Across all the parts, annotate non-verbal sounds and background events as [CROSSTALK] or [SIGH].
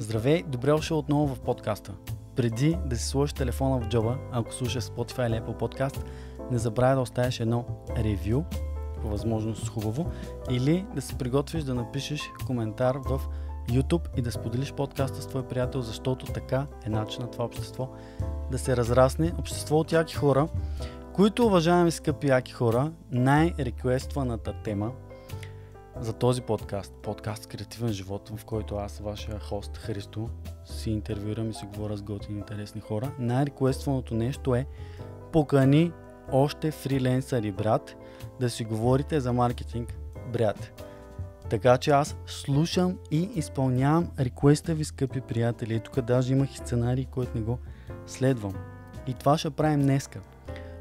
Здравей, добре дошъл отново в подкаста. Преди да си сложиш телефона в джоба, ако слушаш Spotify или Apple Podcast, не забравяй да оставиш едно ревю, по възможност хубаво, или да се приготвиш да напишеш коментар в YouTube и да споделиш подкаста с твой приятел, защото така е начин на това общество да се разрасне. Общество от яки хора, които, уважаеми скъпи яки хора, най-реквестваната тема – за този подкаст, подкаст Креативен живот, в който аз, вашия хост Христо, си интервюирам и си говоря с готини интересни хора. Най-реквестваното нещо е покани още фриленсъри, брат, да си говорите за маркетинг, брат. Така че аз слушам и изпълнявам реквеста ви, скъпи приятели. И тук даже имах и сценарий, който не го следвам. И това ще правим днеска.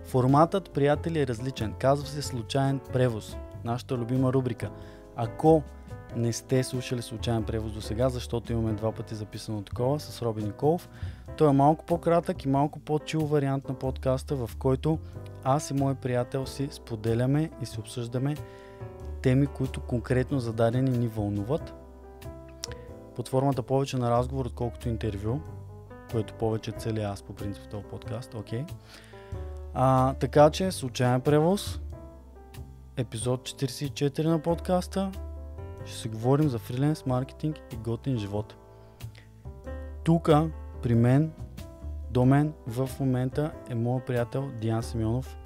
Форматът, приятели, е различен. Казва се случайен превоз. Нашата любима рубрика. Ако не сте слушали случайен превоз до сега, защото имаме два пъти записано такова с Роби Николов. Той е малко по-кратък и малко по-чил вариант на подкаста, в който аз и мой приятел си споделяме и си обсъждаме теми, които конкретно зададени ни вълнуват. Под формата повече на разговор, отколкото интервю, което повече цели аз по принцип в този подкаст, Okay. А, така че, случайен превоз, епизод 44 на подкаста. Ще се говорим за фриленс маркетинг и готин живот. Тук при мен, до мен в момента е моят приятел Диан Симеонов.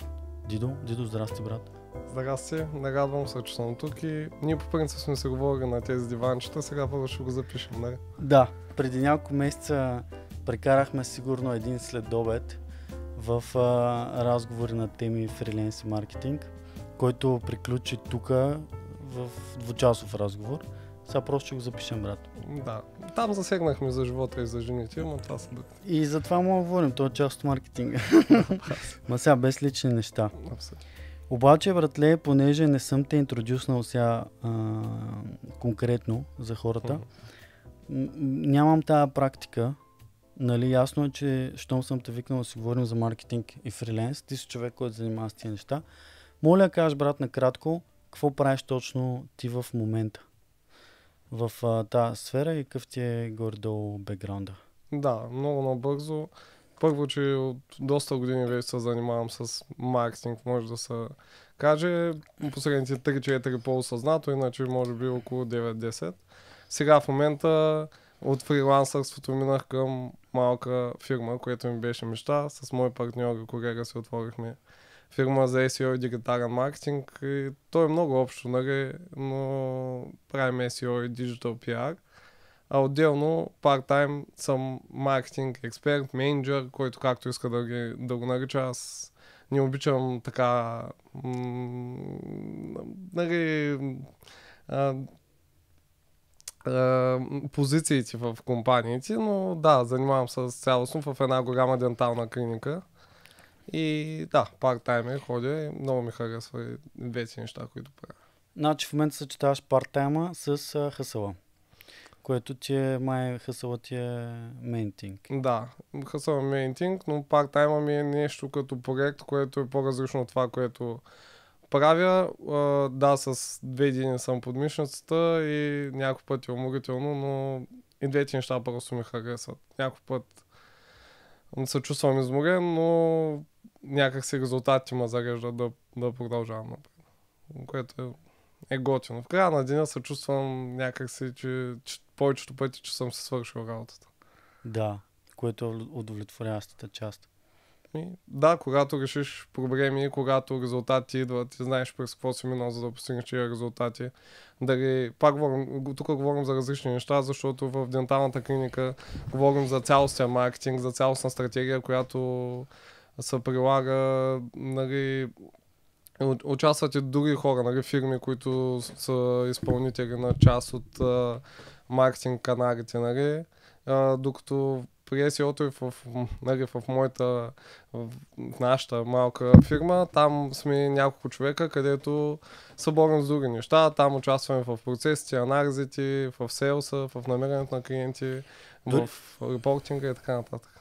Дидо, Дидо, здрасти брат. Здрасти, нарадвам се, че съм тук и ние по принцип сме се говорили на тези диванчета, сега първо ще го запишем, нали? Да, преди няколко месеца прекарахме сигурно един следобед в а, разговори на теми фриленс и маркетинг който приключи тук в двучасов разговор. Сега просто ще го запишем, брат. Да, там засегнахме за живота и за жените, но това са да. И за това му говорим, то е част от маркетинга. [LAUGHS] Ма сега без лични неща. Абсолютно. Обаче, братле, понеже не съм те интродюснал сега конкретно за хората, mm-hmm. нямам тази практика. Нали, ясно е, че щом съм те викнал да си говорим за маркетинг и фриленс, ти си човек, който занимава с тези неща. Моля, кажеш, брат, накратко, какво правиш точно ти в момента в а, тази сфера и какъв ти е горе-долу бекграунда? Да, много бързо. Първо, че от доста години вече се занимавам с маркетинг, може да се каже. Последните 3-4 полусъзнато, иначе може би около 9-10. Сега в момента от фрилансърството минах към малка фирма, която ми беше мечта. С мой партньор и колега си отворихме фирма за SEO и дигитален маркетинг. И то е много общо, нали, но правим SEO и Digital PR. А отделно, парт-тайм съм маркетинг експерт, менеджер, който както иска да, ги, да го нарича, аз не обичам така... М- нали, а, позициите в компаниите, но да, занимавам се цялостно в една голяма дентална клиника и да, парт тайм е, ходя и е. много ми харесва и двете неща, които правя. Значи в момента съчетаваш парт тайма с а, хъсъла, което ти е, май е, хъсъла ти е мейнтинг. Да, хъсъла е мейнтинг, но парт тайма ми е нещо като проект, което е по-различно от това, което правя. А, да, с две дни съм под мишницата и някой път е уморително, но и двете неща просто ми харесват. Някой път се чувствам изморен, но някакси резултати ме зарежда да, да продължавам Което е, е готино. В края на деня се чувствам някакси, че, че повечето пъти, че съм се свършил работата. Да, което е удовлетворяващата част. И, да, когато решиш проблеми, когато резултати идват и знаеш през какво си минал, за да постигнеш тия резултати. Дали, пак говорим, тук говорим за различни неща, защото в денталната клиника говорим за цялостен маркетинг, за цялостна стратегия, която се прилага, нали, участват и други хора, нали, фирми, които са изпълнители на част от а, маркетинг каналите, нали, а, докато при seo и в, нали, в моята, в нашата малка фирма, там сме няколко човека, където се борим с други неща, там участваме в процесите, анализите, в селса, в намирането на клиенти, Дори... в репортинга и така нататък.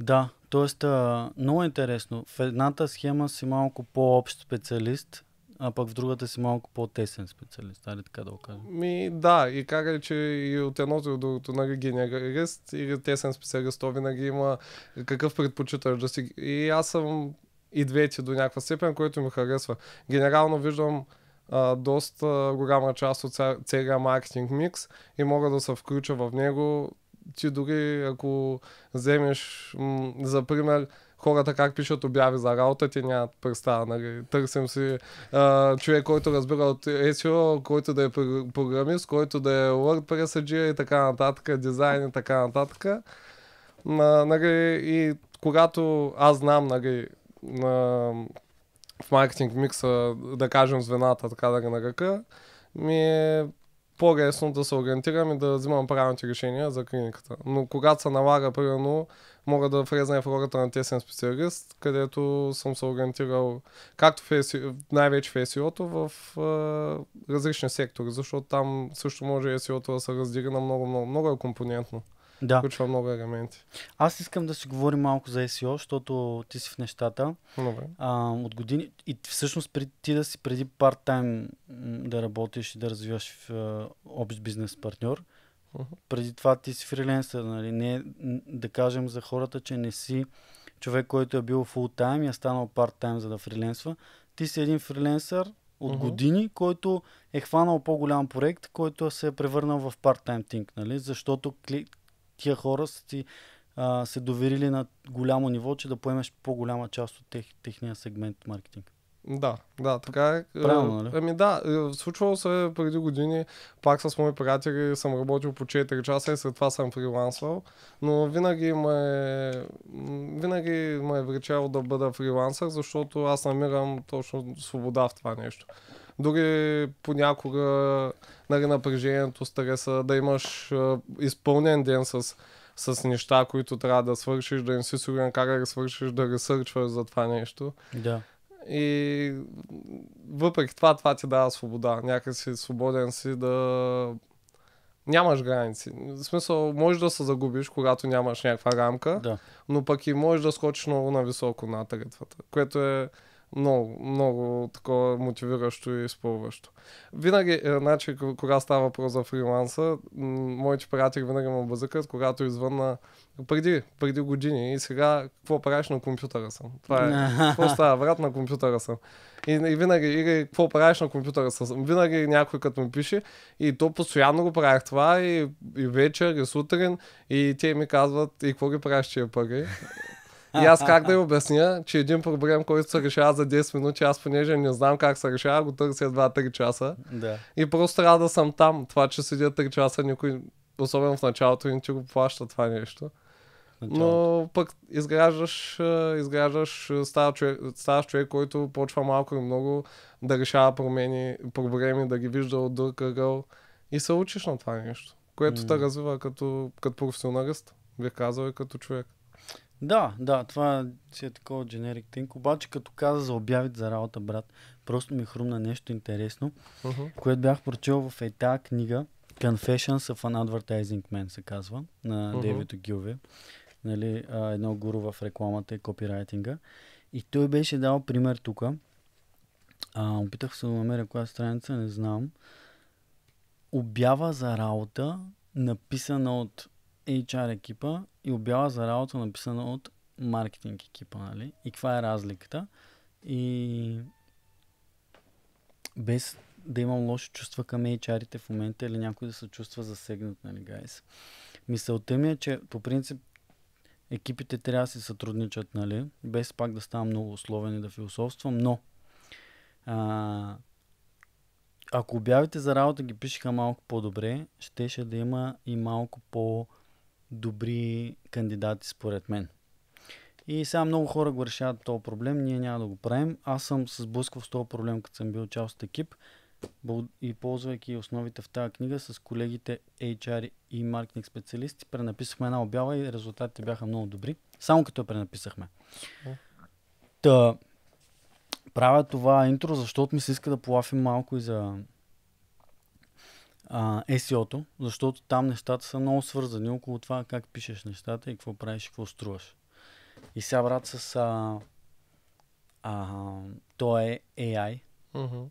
Да, Тоест, а, много интересно. В едната схема си малко по-общ специалист, а пък в другата си малко по-тесен специалист, али така да го Ми, да, и как е, че и от едното и от другото нали, генералист и тесен специалист, то винаги има какъв предпочиташ да си... И аз съм и двете до някаква степен, което ми харесва. Генерално виждам а, доста голяма част от целият маркетинг микс и мога да се включа в него ти дори ако вземеш м- за пример хората как пишат обяви за работа, ти нямат представа. Нали? Търсим си а, човек, който разбира от SEO, който да е програмист, който да е WordPress AG и така нататък, дизайн и така нататък. А, нали? И когато аз знам нали, на, в маркетинг микса, да кажем звената, така да ги нарека, ми е по-лесно да се ориентирам и да взимам правилните решения за клиниката. Но когато се налага, примерно, мога да влезна в ролята на тесен специалист, където съм се ориентирал както в най-вече в SEO-то, в е, различни сектори, защото там също може SEO-то да се раздига на много, много, много е компонентно. Да. Включва много елементи. Аз искам да си говорим малко за SEO, защото ти си в нещата. Добре. А, от години и всъщност при, ти да си преди парт-тайм да работиш и да развиваш в общ бизнес партньор. Uh-huh. Преди това ти си фриленсър, нали? Не, да кажем за хората, че не си човек, който е бил фул-тайм и е станал парт-тайм за да фриленсва. Ти си един фриленсър от uh-huh. години, който е хванал по-голям проект, който се е превърнал в парт-тайм тинг, нали? Защото кли, тия хора са ти а, се доверили на голямо ниво, че да поемеш по-голяма част от тех, техния сегмент маркетинг. Да, да, така е. Правилно, нали? Е, ами да, е, случвало се преди години, пак с мои приятели съм работил по 4 часа и след това съм фрилансвал, но винаги ме, винаги ме е вречало да бъда фрилансър, защото аз намирам точно свобода в това нещо. Дори понякога нали, напрежението, стреса, да имаш а, изпълнен ден с, с неща, които трябва да свършиш, да не си сигурен как да свършиш, да ресърчваш за това нещо. Да. И въпреки това, това ти дава свобода. Някакси свободен си да нямаш граници. В смисъл, можеш да се загубиш, когато нямаш някаква рамка, да. но пък и можеш да скочиш много нависоко на тарифата, което е много, много такова мотивиращо и изпълващо. Винаги, е, значи, кога става въпрос за фриланса, моите приятели винаги ме бъзъкат, когато извън на... Преди, преди години и сега какво правиш на компютъра съм. Това е. [LAUGHS] какво става? Врат на компютъра съм. И, и винаги, и какво правиш на компютъра съм. Винаги някой като ми пише и то постоянно го правях това и, и вечер, и сутрин и те ми казват и какво ги правиш тия пари. И аз как да я обясня, че един проблем, който се решава за 10 минути, аз понеже не знам как се решава, го търся 2-3 часа. Да. И просто трябва да съм там. Това, че седя 3 часа, никой, особено в началото, не ти го плаща това нещо. Но пък изграждаш, изграждаш става човек, ставаш човек, който почва малко и много да решава промени, проблеми, да ги вижда от друг ъгъл и се учиш на това нещо, което mm. те развива като, като професионалист, бих казал и като човек. Да, да, това си е такова generic тинк. Обаче като каза за обявите за работа, брат, просто ми хрумна нещо интересно, uh-huh. което бях прочел в ета книга Confessions of an Advertising Man се казва, на uh-huh. Дейвид Огилви. Нали, едно гуру в рекламата и копирайтинга. И той беше дал пример тук. опитах се да намеря коя страница, не знам. Обява за работа, написана от HR екипа и обява за работа написана от маркетинг екипа, нали? И каква е разликата? И без да имам лоши чувства към HR-ите в момента или някой да се чувства засегнат, нали, гайс. Мисълта ми е, че по принцип екипите трябва да си сътрудничат, нали, без пак да ставам много условен и да философствам, но а, ако обявите за работа ги пишеха малко по-добре, щеше да има и малко по- добри кандидати, според мен. И сега много хора го решават този проблем, ние няма да го правим. Аз съм се сблъсквал с този проблем, като съм бил част от екип и ползвайки основите в тази книга с колегите HR и маркетинг специалисти, пренаписахме една обява и резултатите бяха много добри. Само като я пренаписахме. Та, правя това интро, защото ми се иска да полафим малко и за а, SEO-то, защото там нещата са много свързани около това как пишеш нещата и какво правиш и какво струваш. И сега, брат, с а, а, то е AI uh-huh.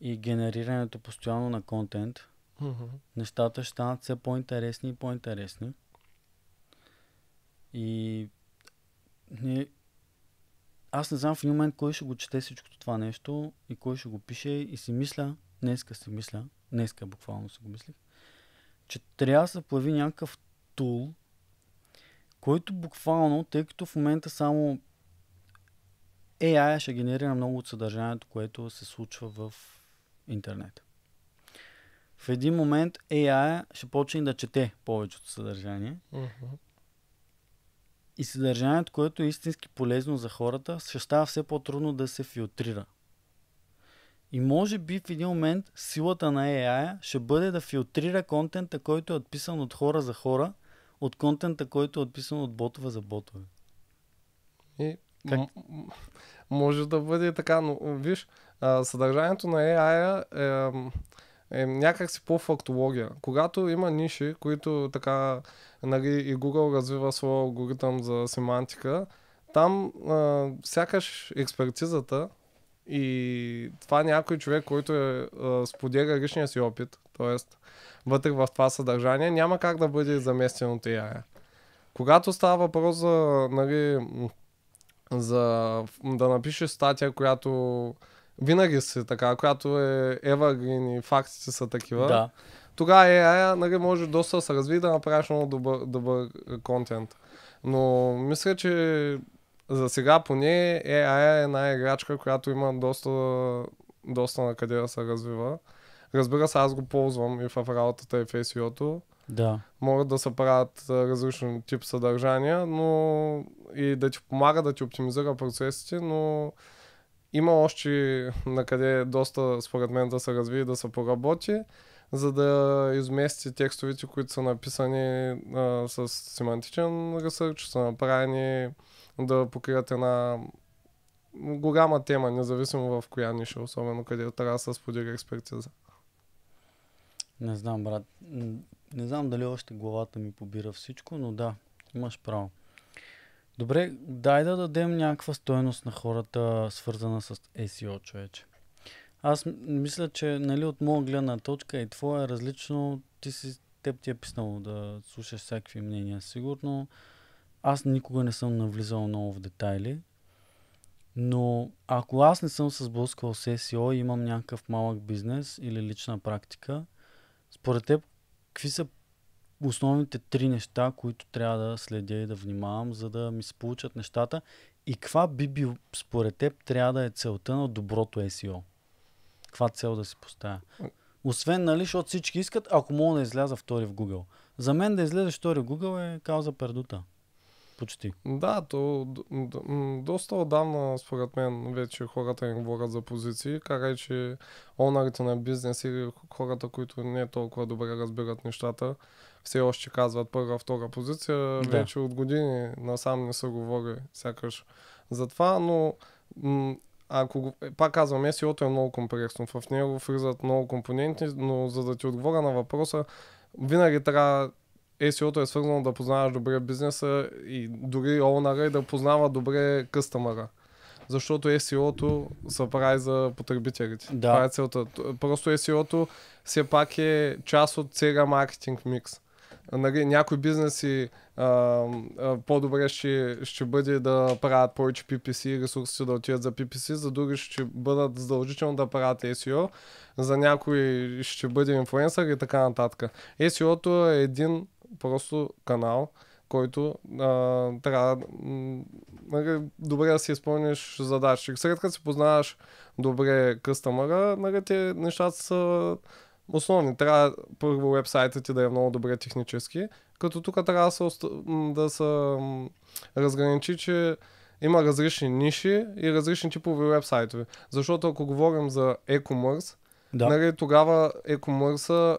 и генерирането постоянно на контент, uh-huh. нещата ще станат все по-интересни и по-интересни. И не, аз не знам в един момент кой ще го чете всичко това нещо и кой ще го пише и си мисля, днеска си мисля, днеска буквално си го мислих, че трябва да се появи някакъв тул, който буквално, тъй като в момента само AI ще генерира много от съдържанието, което се случва в интернет. В един момент AI ще почне да чете повечето съдържание. Uh-huh. И съдържанието, което е истински полезно за хората, ще става все по-трудно да се филтрира и може би в един момент силата на AI ще бъде да филтрира контента, който е отписан от хора за хора, от контента, който е отписан от ботове за ботове. И как? М- може да бъде така, но виж, а, съдържанието на AI е, е някакси по фактология. Когато има ниши, които така, нали, и Google развива своя алгоритъм за семантика, там а, сякаш експертизата и това е някой човек, който е, е, споделя личния си опит, т.е. вътре в това съдържание, няма как да бъде заместен от AI. Когато става въпрос за, нали, за да напишеш статия, която винаги си така, която е evergreen и фактите са такива, да. тогава AI нали, може доста да се разви да направиш много добър, добър контент. Но мисля, че за сега поне AI е една играчка, която има доста, доста на къде да се развива. Разбира се, аз го ползвам и в работата и в SEO-то. Да. Могат да се правят различни тип съдържания, но и да ти помага да ти оптимизира процесите, но има още на къде доста, според мен, да се развие и да се поработи, за да измести текстовете, които са написани а, с семантичен ресърч, са направени да покрият една голяма тема, независимо в коя ниша, особено където е, трябва да се сподели експертиза. Не знам, брат. Не знам дали още главата ми побира всичко, но да, имаш право. Добре, дай да дадем някаква стоеност на хората, свързана с SEO, човече. Аз мисля, че нали, от моя гледна точка и твоя е различно. Ти си, теб ти е писнало да слушаш всякакви мнения, сигурно аз никога не съм навлизал много в детайли, но ако аз не съм се сблъсквал с SEO и имам някакъв малък бизнес или лична практика, според теб, какви са основните три неща, които трябва да следя и да внимавам, за да ми се получат нещата? И каква би бил, според теб, трябва да е целта на доброто SEO? Каква цел да си поставя? Освен, нали, защото всички искат, ако мога да изляза втори в Google. За мен да излезеш втори в Google е кауза пердута почти. Да, то доста отдавна, според мен, вече хората не говорят за позиции, карай, че онарите на бизнес или хората, които не толкова добре разбират нещата, все още казват първа, втора позиция. Да. Вече от години насам не се говори сякаш за това, но м- ако го, е, пак казвам, SEO е много комплексно. В него влизат много компоненти, но за да ти отговоря на въпроса, винаги трябва SEO-то е, е свързано да познаваш добре бизнеса и дори онъра и да познава добре къстъмъра. Защото SEO-то се прави за потребителите. Да. Това е целта. Просто SEO-то все пак е част от целия маркетинг микс. Нали, някои бизнеси а, а, по-добре ще, ще бъде да правят повече PPC, ресурсите да отидат за PPC, за други ще бъдат задължително да правят SEO, за някои ще бъде инфлуенсър и така нататък. SEO-то е един просто канал, който а, трябва нали, добре да си изпълниш задачи. След като си познаваш добре къстъмъра, нали, те нещата са основни. Трябва първо вебсайта ти да е много добре технически, като тук трябва да се, да се разграничи, че има различни ниши и различни типове вебсайтове. Защото ако говорим за e-commerce, да. Нали, тогава екомърса,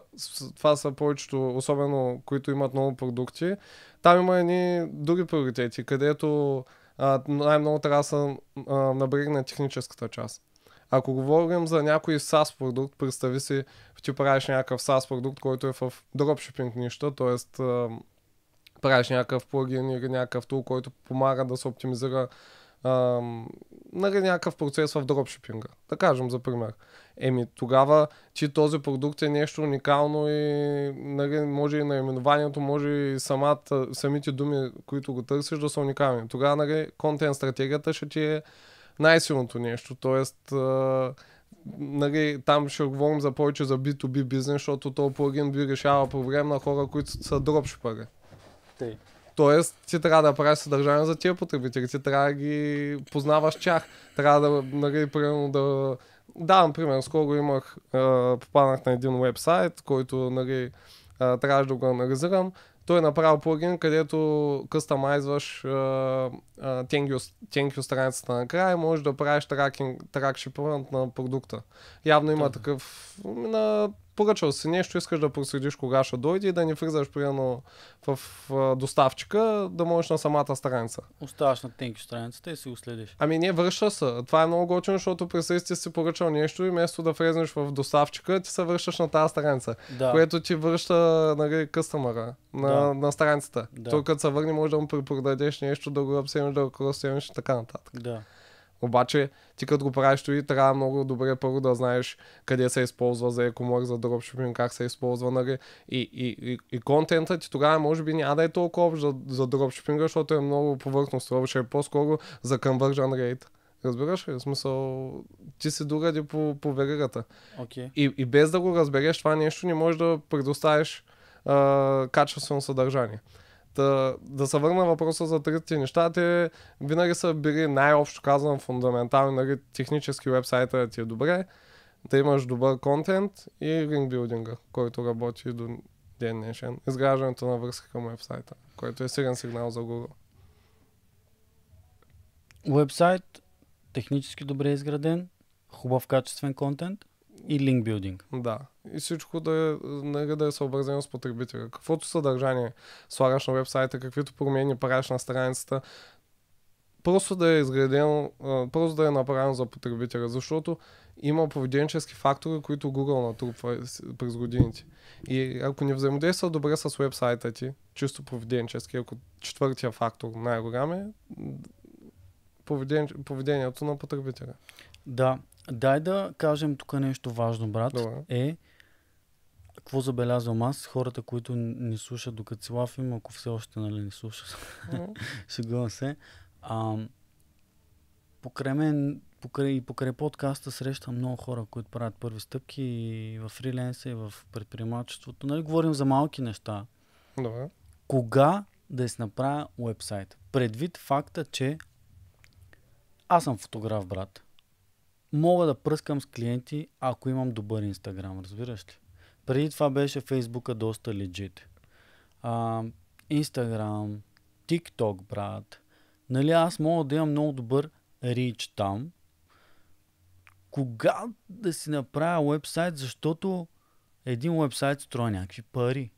това са повечето, особено които имат много продукти, там има едни други приоритети, където най-много трябва да се набрегне на техническата част. Ако говорим за някой SaaS продукт, представи си, ти правиш някакъв SaaS продукт, който е в дропшипинг нища, т.е. правиш някакъв плагин или някакъв тул, който помага да се оптимизира на нали някакъв процес в дропшипинга. Да кажем за пример. Еми тогава, че този продукт е нещо уникално и нали, може и наименованието, може и самата, самите думи, които го търсиш да са уникални. Тогава нали, контент стратегията ще ти е най-силното нещо. Тоест, нали, там ще говорим за повече за B2B бизнес, защото този плагин би решава проблем на хора, които са дропшипари. Тоест, ти трябва да правиш съдържание за тия потребители, ти трябва да ги познаваш тях. Трябва да, нали, примерно да... Да, например, скоро имах, попаднах на един вебсайт, който, нали, трябваше да го анализирам. Той е направил плагин, където къстамайзваш тенкю страницата на и можеш да правиш тракшипмент на продукта. Явно има да. такъв на поръчал си нещо, искаш да проследиш кога ще дойде и да не влизаш примерно в доставчика, да можеш на самата страница. Оставаш на тенки страницата и си го следиш. Ами не, върша се. Това е много готино, защото представи ти си поръчал нещо и вместо да влезнеш в доставчика, ти се връщаш на тази страница, да. което ти връща нали, къстъмъра на, да. на страницата. Да. Тук като се върне, може да му препродадеш нещо, да го обсемеш, да го кросемеш и така нататък. Да. Обаче ти като го правиш и трябва много добре първо да знаеш къде се използва за екомор за дропшипинг, как се използва, нали? И, и, и, и контентът ти тогава може би няма да е толкова общ за, за дропшипинга, защото е много повърхностно, ще е по-скоро за conversion rate. Разбираш ли? В смисъл, ти си другаде по, по веригата. Okay. И, и без да го разбереш това нещо, не можеш да предоставиш а, качествено съдържание. Та, да се върна въпроса за трите неща, те винаги са били най-общо казвам фундаментални, нали, технически вебсайта да ти е добре, да имаш добър контент и рингбилдинга, който работи до ден днешен. Изграждането на връзка към вебсайта, който е силен сигнал за Google. Вебсайт технически добре изграден, хубав качествен контент – и линк билдинг. Да. И всичко да е, нали, да е съобразено с потребителя. Каквото съдържание слагаш на вебсайта, каквито промени правиш на страницата, просто да е изградено, просто да е направено за потребителя, защото има поведенчески фактори, които Google натрупва през годините. И ако не взаимодейства добре с вебсайта ти, чисто поведенчески, ако четвъртия фактор най-голям е поведен, поведението на потребителя. Да, Дай да кажем тук нещо важно, брат. Добре. Е, какво забелязвам аз, хората, които не слушат докато си лафим, ако все още нали, не слушат, [LAUGHS] шегувам се. А, покрай мен, покрай, покрай подкаста срещам много хора, които правят първи стъпки и в фриленса, и в предприемачеството. Нали, говорим за малки неща. Добре. Кога да си направя уебсайт? Предвид факта, че аз съм фотограф, брат мога да пръскам с клиенти, ако имам добър Инстаграм, разбираш ли? Преди това беше Фейсбука доста легит. Инстаграм, Тикток, брат. Нали, аз мога да имам много добър рич там. Кога да си направя вебсайт, защото един вебсайт строя някакви пари.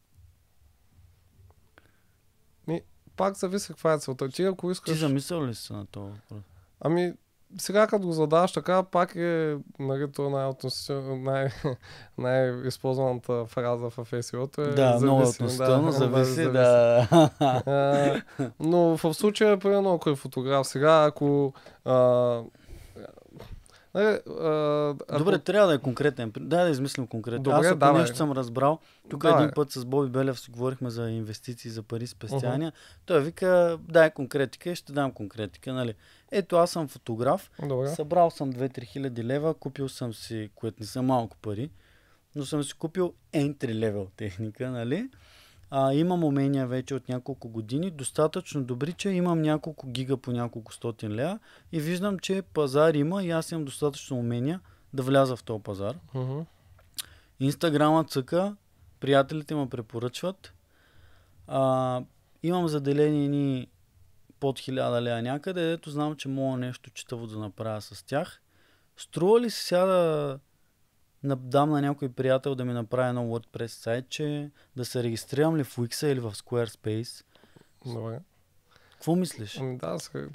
Ми, пак зависи каква е целта. Ти ако искаш... Ти замисъл ли си на това? Ами, сега като го задаваш така, пак е нали, то най- най- най-използваната фраза в SEO. Е, да, много относително, да, [LAUGHS] зависи, да. да. а, но в случая, примерно, ако е фотограф, сега ако... А, нали, а, ако... Добре, трябва да е конкретен. Дай да измислим конкретно. Добре, Аз ако давай. нещо съм разбрал, тук давай. един път с Боби Белев си говорихме за инвестиции, за пари, спестявания. Uh-huh. Той вика, дай конкретика и ще дам конкретика. Нали? Ето аз съм фотограф, Добре. събрал съм 2-3 хиляди лева, купил съм си, което не са малко пари, но съм си купил entry level техника, нали? А, имам умения вече от няколко години, достатъчно добри, че имам няколко гига по няколко стотин лея и виждам, че пазар има и аз имам достатъчно умения да вляза в този пазар. Uh-huh. цъка, приятелите ме препоръчват. А, имам заделени под 1000 лея някъде, ето знам, че мога нещо читаво да направя с тях. Струва ли се сега да дам на някой приятел да ми направи едно WordPress сайтче, да се регистрирам ли в Wix или в Squarespace? Добре. Какво мислиш? Ами да, сега,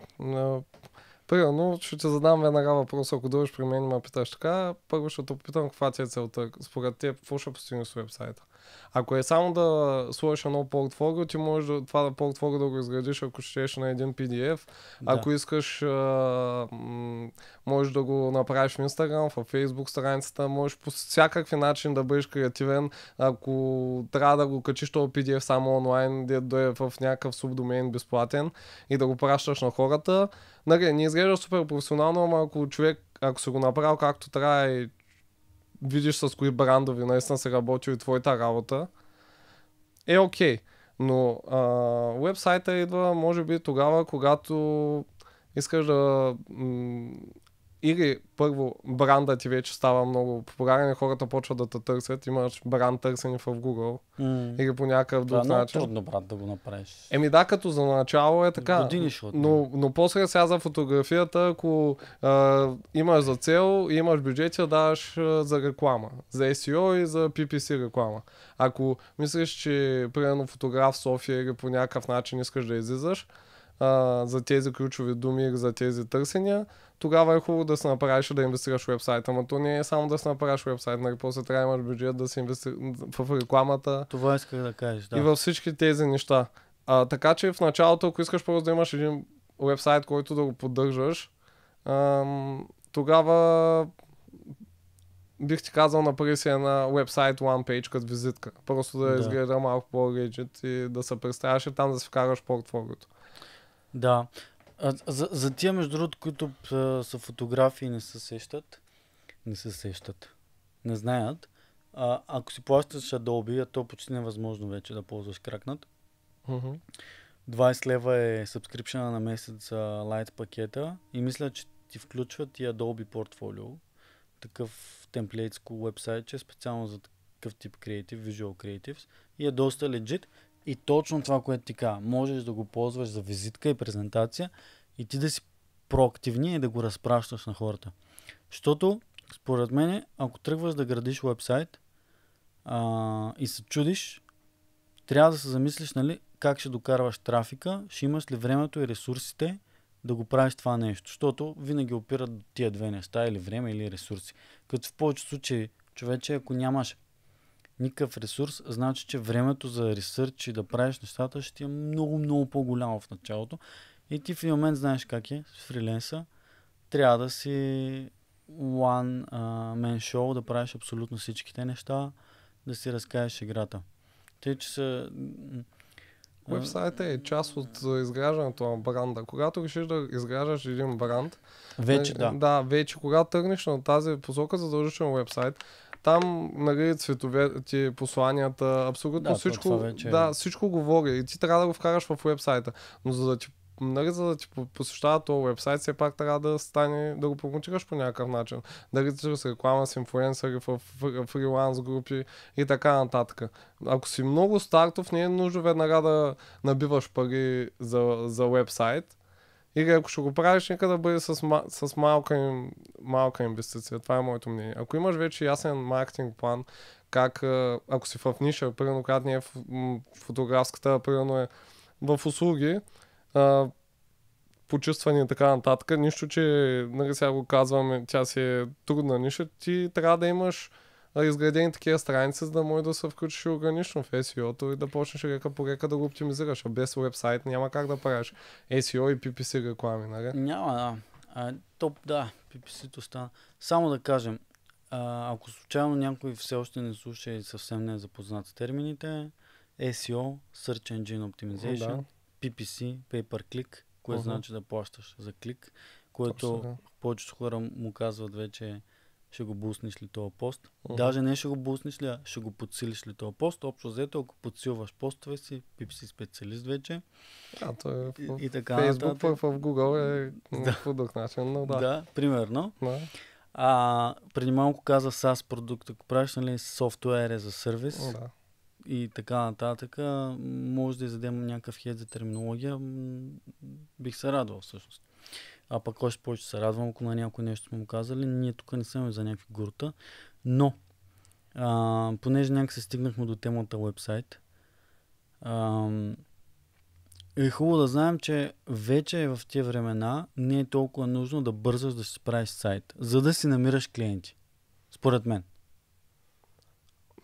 Примерно ще ти задам веднага въпрос, ако дойдеш при мен и ме питаш така, първо ще те попитам каква ти е целта, според те, какво ще постигнеш с вебсайта. Ако е само да сложиш едно портфолио, ти можеш да, това да портфолио да го изградиш, ако щеш на един PDF. Да. Ако искаш, а, можеш да го направиш в Instagram, в Facebook страницата, можеш по всякакви начин да бъдеш креативен. Ако трябва да го качиш този PDF само онлайн, да е в някакъв субдомен безплатен и да го пращаш на хората. Нали, не изглежда супер професионално, ама ако човек, ако се го направил както трябва и видиш с кои брандови наистина се работи и твоята работа, е окей. Okay. Но а, уебсайта идва, може би, тогава, когато искаш да м- или първо бранда ти вече става много популярен и хората почват да те търсят, имаш бранд търсени в Google mm. или по някакъв друг да, е начин. трудно брат да го направиш. Еми да, като за начало е така. Години ще но, но после сега за фотографията, ако а, имаш за цел, и имаш бюджет, я даваш а, за реклама. За SEO и за PPC реклама. Ако мислиш, че примерно фотограф София или по някакъв начин искаш да излизаш, а, за тези ключови думи, за тези търсения, тогава е хубаво да се направиш да инвестираш в вебсайта. Ама то не е само да се направиш вебсайт, нали после трябва да имаш бюджет да се инвестира в рекламата. Това исках да кажеш, да. И във всички тези неща. А, така че в началото, ако искаш просто да имаш един вебсайт, който да го поддържаш, ам, тогава бих ти казал направи си една вебсайт one page като визитка. Просто да, да. изгледа малко по реджит и да се представяш и там да си вкараш портфолиото. Да. А, за, за тия, между другото, които а, са фотографии и не се сещат, не се сещат, не знаят, а, ако си плащаш Adobe, а то почти невъзможно вече да ползваш кракнат. Mm-hmm. 20 лева е subscription на месец за Light пакета и мисля, че ти включват и Adobe портфолио, такъв темплейтско вебсайт, че е специално за такъв тип креатив, Visual Creatives и е доста legit и точно това, което ти кажа, можеш да го ползваш за визитка и презентация и ти да си проактивния и да го разпращаш на хората. Защото, според мен, ако тръгваш да градиш вебсайт а, и се чудиш, трябва да се замислиш нали, как ще докарваш трафика, ще имаш ли времето и ресурсите да го правиш това нещо. Защото винаги опират до тия две неща, или време, или ресурси. Като в повечето случаи, човече, ако нямаш никакъв ресурс, значи, че времето за ресърч и да правиш нещата ще ти е много, много по-голямо в началото. И ти в един момент знаеш как е с фриленса. Трябва да си one uh, man show, да правиш абсолютно всичките неща, да си разкажеш играта. Тъй, че са... Вебсайта е част от изграждането на бранда. Когато решиш да изграждаш един бранд, вече нали, да. Да, вече когато тръгнеш на тази посока, задължително уебсайт, там, нали, цветовете, посланията, абсолютно да, всичко, вече... Е- да, всичко говори и ти трябва да го вкараш в вебсайта. Но за да ти нали, за да ти посещава този вебсайт, все пак трябва да стане, да го промотираш по някакъв начин. Дали чрез реклама с инфуенсъри в фриланс групи и така нататък. Ако си много стартов, не е нужно веднага да набиваш пари за, за вебсайт. Или ако ще го правиш, нека да бъде с, с малка, малка инвестиция. Това е моето мнение. Ако имаш вече ясен маркетинг план, как, ако си в ниша, примерно, когато не е в фотографската, примерно е в услуги, а, почувстване и така нататък, нищо, че нали сега го казваме, тя си е трудна ниша, ти трябва да имаш изградени такива страници, за да може да се включиш органично в SEO-то и да почнеш река по река да го оптимизираш. А без вебсайт няма как да правиш SEO и PPC реклами, нали? Няма, да. А, топ, да, PPC-то стана. Само да кажем, а, ако случайно някой все още не слуша и съвсем не е запознат с термините, SEO, Search Engine Optimization, да. PPC, Pay Per Click, което uh-huh. значи да плащаш за клик, което повечето хора му казват вече ще го буснеш ли този пост. Uh-huh. Даже не ще го буснеш ли, а ще го подсилиш ли този пост. Общо взето, ако подсилваш постове си, пип си специалист вече. А, то е в, и, и така Facebook, нататък. в Google е [LAUGHS] да. по друг начин, но да. Да, примерно. Да. А, преди малко каза SaaS продукт, ако правиш нали, софтуер е за сервис да. и така нататък, може да издадем някакъв хед за терминология. Бих се радвал всъщност а пък още повече се радвам, ако на някой нещо сме му казали. Ние тук не сме за някакви гурта, но а, понеже някак се стигнахме до темата вебсайт, а, е хубаво да знаем, че вече е в тези времена не е толкова нужно да бързаш да си правиш сайт, за да си намираш клиенти. Според мен.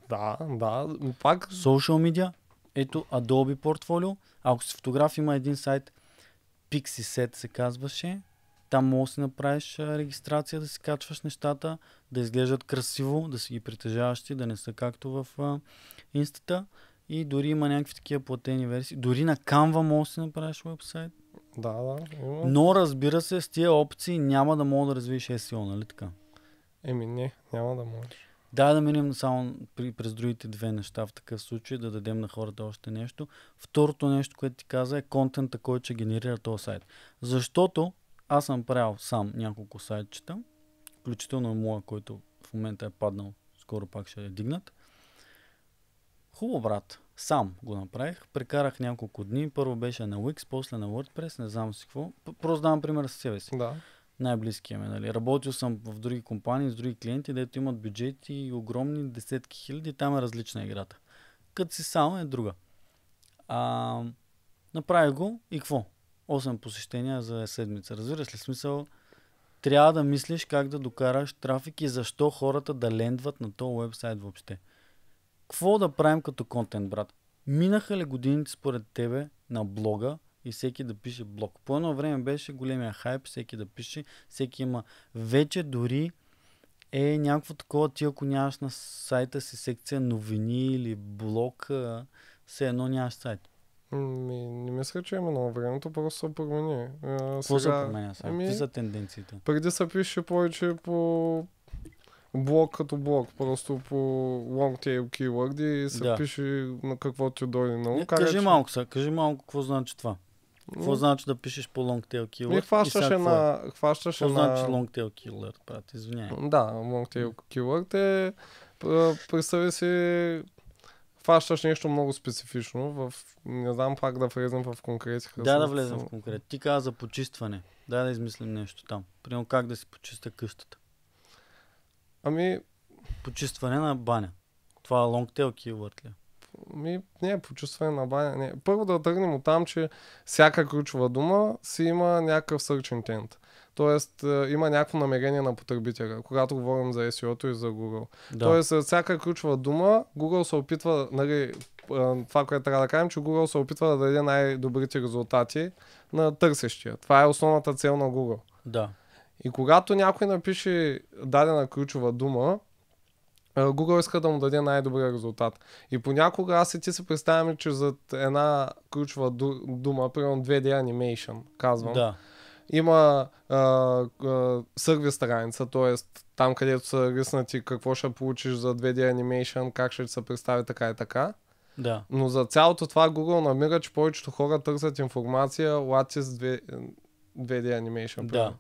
Да, да. Пак... Social media, ето Adobe портфолио. Ако си фотограф има един сайт, Pixiset се казваше. Там можеш да си направиш регистрация, да си качваш нещата, да изглеждат красиво, да си ги притежаваш ти, да не са както в инстата. И дори има някакви такива платени версии. Дори на Canva можеш да си направиш вебсайт. Да, да. Има. Но разбира се, с тия опции няма да мога да развиеш SEO, нали така? Еми не, няма да можеш. Да, да минем само през другите две неща в такъв случай, да дадем на хората още нещо. Второто нещо, което ти каза е контента, който ще генерира този сайт. Защото аз съм правил сам няколко сайтчета, включително и моя, който в момента е паднал, скоро пак ще е дигнат. Хубаво, брат. Сам го направих. Прекарах няколко дни. Първо беше на Wix, после на WordPress, не знам си какво. Просто давам пример с себе си. Да. Най-близкия ме. нали? Работил съм в други компании, с други клиенти, дето имат бюджети и огромни десетки хиляди. Там е различна играта. Кът си сам е друга. А, направих го и какво? 8 посещения за седмица. Разбира се, смисъл трябва да мислиш как да докараш трафик и защо хората да лендват на този вебсайт въобще. Какво да правим като контент, брат? Минаха ли годините според тебе на блога и всеки да пише блог? По едно време беше големия хайп, всеки да пише, всеки има. Вече дори е някакво такова, ти ако нямаш на сайта си секция новини или блог, все едно нямаш сайт. Ми, не мисля, че има много времето, просто се промени. Какво се променя сега? Ами, са тенденциите? Преди се пише повече по блок като блок, просто по long tail keyword и се да. пише на какво ти дойде на ум. Кажи че... малко са, кажи малко какво значи това. Какво mm. значи да пишеш по long tail keyword? Не хващаше е? на... Хващаше какво на... значи long tail keyword, брат? Извиняй. Да, long tail keyword е... Представи си хващаш нещо много специфично. В, не знам пак да влезем в конкретика. Да, да влезем в конкрет. Ти каза почистване. Да, да измислим нещо там. Примерно как да си почиста къщата. Ами... Почистване на баня. Това е лонгтейл keyword ли? Е? Ми, не, почувстване на баня. Не. Първо да тръгнем от там, че всяка ключова дума си има някакъв search intent. Тоест, е, има някакво намерение на потребителя, когато говорим за SEO-то и за Google. Да. Тоест, е, всяка ключова дума, Google се опитва, нали, е, това, което трябва да кажем, че Google се опитва да даде най-добрите резултати на търсещия. Това е основната цел на Google. Да. И когато някой напише дадена ключова дума, Google иска да му даде най-добрия резултат. И понякога аз и ти се представяме, че зад една ключова дума, примерно 2D Animation, казвам, да има а, а, сервис страница, т.е. там където са риснати какво ще получиш за 2D animation, как ще се представи така и така. Да. Но за цялото това Google намира, че повечето хора търсят информация What is 2D animation. Да. Примерно.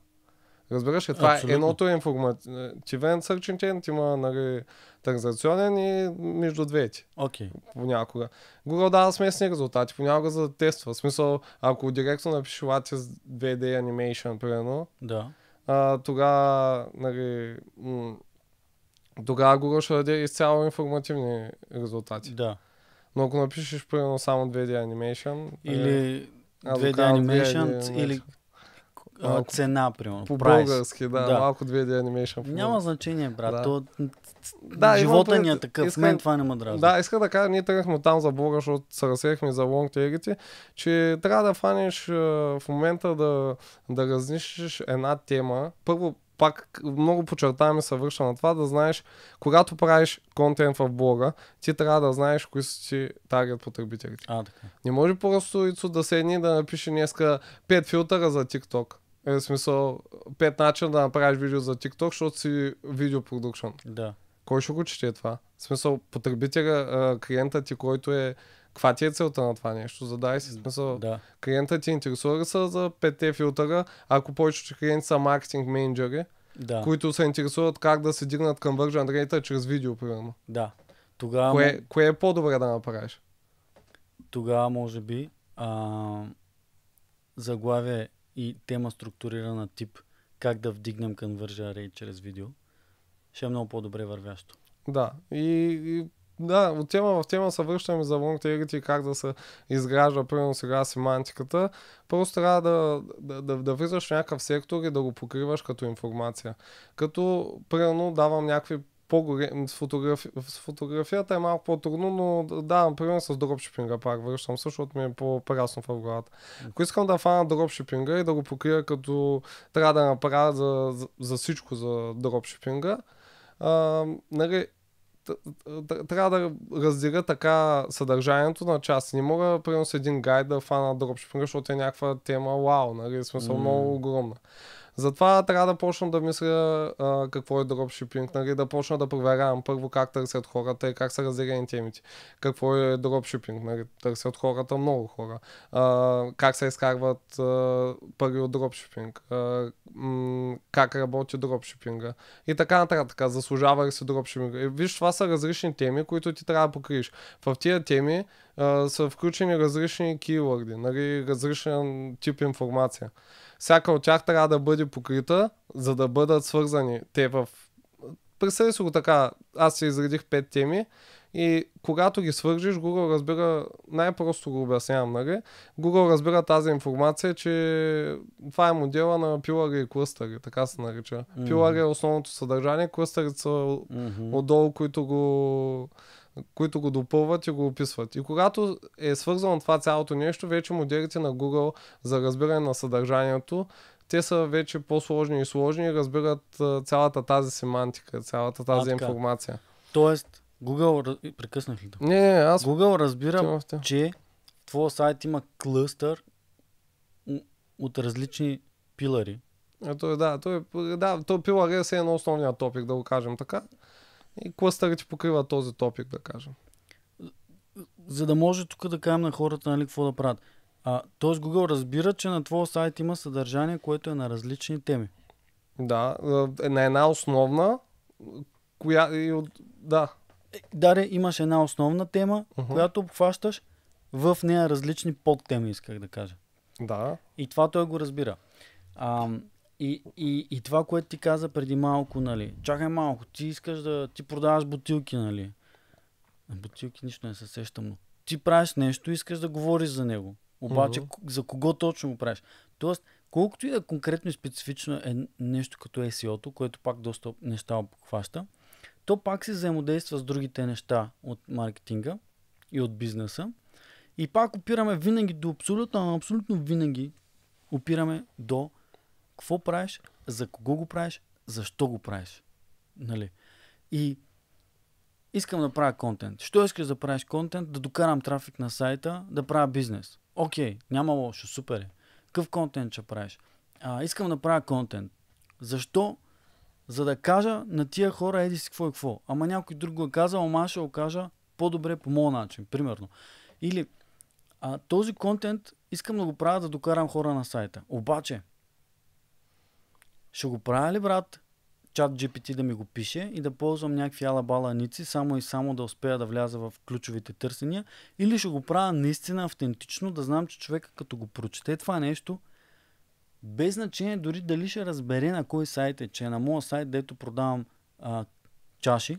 Разбираш ли? Това е Абсолютно. е едното информативен search intent, има нали, транзакционен и между двете. Okay. Понякога. Google дава смесни резултати, понякога за да тества. В смисъл, ако директно напишеш лати с 2D animation, примерно, да. а, тогава нали, м- тогава Google ще даде изцяло информативни резултати. Да. Но ако напишеш примерно само 2D animation... Е или е, 2D, 2D animation, или а, цена, примерно. По български, да, да. малко 2D animation. Няма значение, брат. Да. То, да, живота ни е такъв. Иска... Мен това не ме Да, иска да кажа, ние тръгнахме там за блога, защото се разсехме за лонг тегите, че трябва да фаниш в момента да, да разнишиш една тема. Първо, пак много подчертаваме се връща на това, да знаеш, когато правиш контент в блога, ти трябва да знаеш кои са ти таргет потребителите. А, така. Не може просто Ицу да седни да напише днеска 5 филтъра за TikTok. Е, в смисъл, пет начин да направиш видео за TikTok, защото си видеопродукшн. Да. Кой ще го чете това? В смисъл, потребителя, клиента ти, който е каква ти е целта на това нещо? Задай си смисъл. Да. Клиента ти интересува ли са за 5 филтъра, ако повечето клиенти са маркетинг менеджери, да. които се интересуват как да се дигнат към вържа андрейта чрез видео, примерно. Да. Тогава... Кое, кое е по-добре да направиш? Тогава, може би, а... заглавие и тема структурирана тип как да вдигнем към вържа рейд чрез видео, ще е много по-добре вървящо. Да, и, и да, от тема в тема се връщаме за лонгтейлите и как да се изгражда, примерно сега семантиката. Просто трябва да, да, да, да влизаш в някакъв сектор и да го покриваш като информация. Като, примерно, давам някакви по-голем, с, фотографи... с фотографията е малко по-трудно, но да, например с дропшипинга пак връщам също, защото ми е по-прясно в главата. Ако искам да фана дропшипинга и да го покрия като трябва да направя за, за, за всичко за дропшипинга, а, нали, трябва да разделя така съдържанието на части. Не мога, да с един гайд да фана дропшипинга, защото е някаква тема, вау, нали, смисъл mm. много огромна. Затова трябва да почна да мисля а, какво е дропшипинг, нали, да почна да проверявам първо как търсят хората и как са разделени темите. Какво е дропшипинг, нали, търсят хората много хора. А, как се изкарват а, пари от дропшипинг, а, м- как работи дропшипинга и така нататък. Заслужава ли се дропшипинг? И, виж, това са различни теми, които ти трябва да покриеш. В тия теми а, са включени различни кейворди, нали, различен тип информация всяка от тях трябва да бъде покрита, за да бъдат свързани те в... Представи си го така, аз си изредих пет теми и когато ги свържиш, Google разбира, най-просто го обяснявам, нали? Google разбира тази информация, че това е модела на пилари и клъстъри, така се нарича. Mm-hmm. Пилари е основното съдържание, клъстъри са mm-hmm. отдолу, които го които го допълват и го описват. И когато е свързано това цялото нещо, вече моделите на Google за разбиране на съдържанието, те са вече по-сложни и сложни и разбират цялата тази семантика, цялата тази а, е. информация. Тоест, Google... Прекъснах ли? Не, не, аз... Google разбира, че в твоя сайт има клъстър от различни пилари. Е, той, да, той, да, той пилар е все едно основния топик, да го кажем така. И кластъра ти покрива този топик, да кажем. За да може тук да кажем на хората, нали, какво да правят. А, тоест Google разбира, че на твоя сайт има съдържание, което е на различни теми. Да, е на една основна, коя... И от... Да. Е, Даре, имаш една основна тема, uh-huh. която обхващаш в нея различни подтеми, исках да кажа. Да. И това той го разбира. А, и, и, и това, което ти каза преди малко, нали? Чакай малко, ти искаш да... Ти продаваш бутилки, нали? Бутилки нищо не се сещам, но ти правиш нещо и искаш да говориш за него. Обаче mm-hmm. за кого точно го правиш? Тоест, колкото и да е конкретно и специфично е нещо като SEO-то, което пак доста неща обхваща, то пак се взаимодейства с другите неща от маркетинга и от бизнеса. И пак опираме винаги до абсолютно, абсолютно винаги опираме до какво правиш, за кого го правиш, защо го правиш. Нали? И искам да правя контент. Що искаш да правиш контент? Да докарам трафик на сайта, да правя бизнес. Окей, няма лошо, супер е. Какъв контент ще правиш? А, искам да правя контент. Защо? За да кажа на тия хора еди си какво е какво. Ама някой друг го е казал, ама ще го кажа по-добре по моят начин, примерно. Или а, този контент искам да го правя да докарам хора на сайта. Обаче, ще го правя ли, брат, чат GPT да ми го пише и да ползвам някакви алабала ници, само и само да успея да вляза в ключовите търсения, или ще го правя наистина автентично, да знам, че човека като го прочете това нещо, без значение дори дали ще разбере на кой сайт е, че е на моя сайт, дето продавам а, чаши,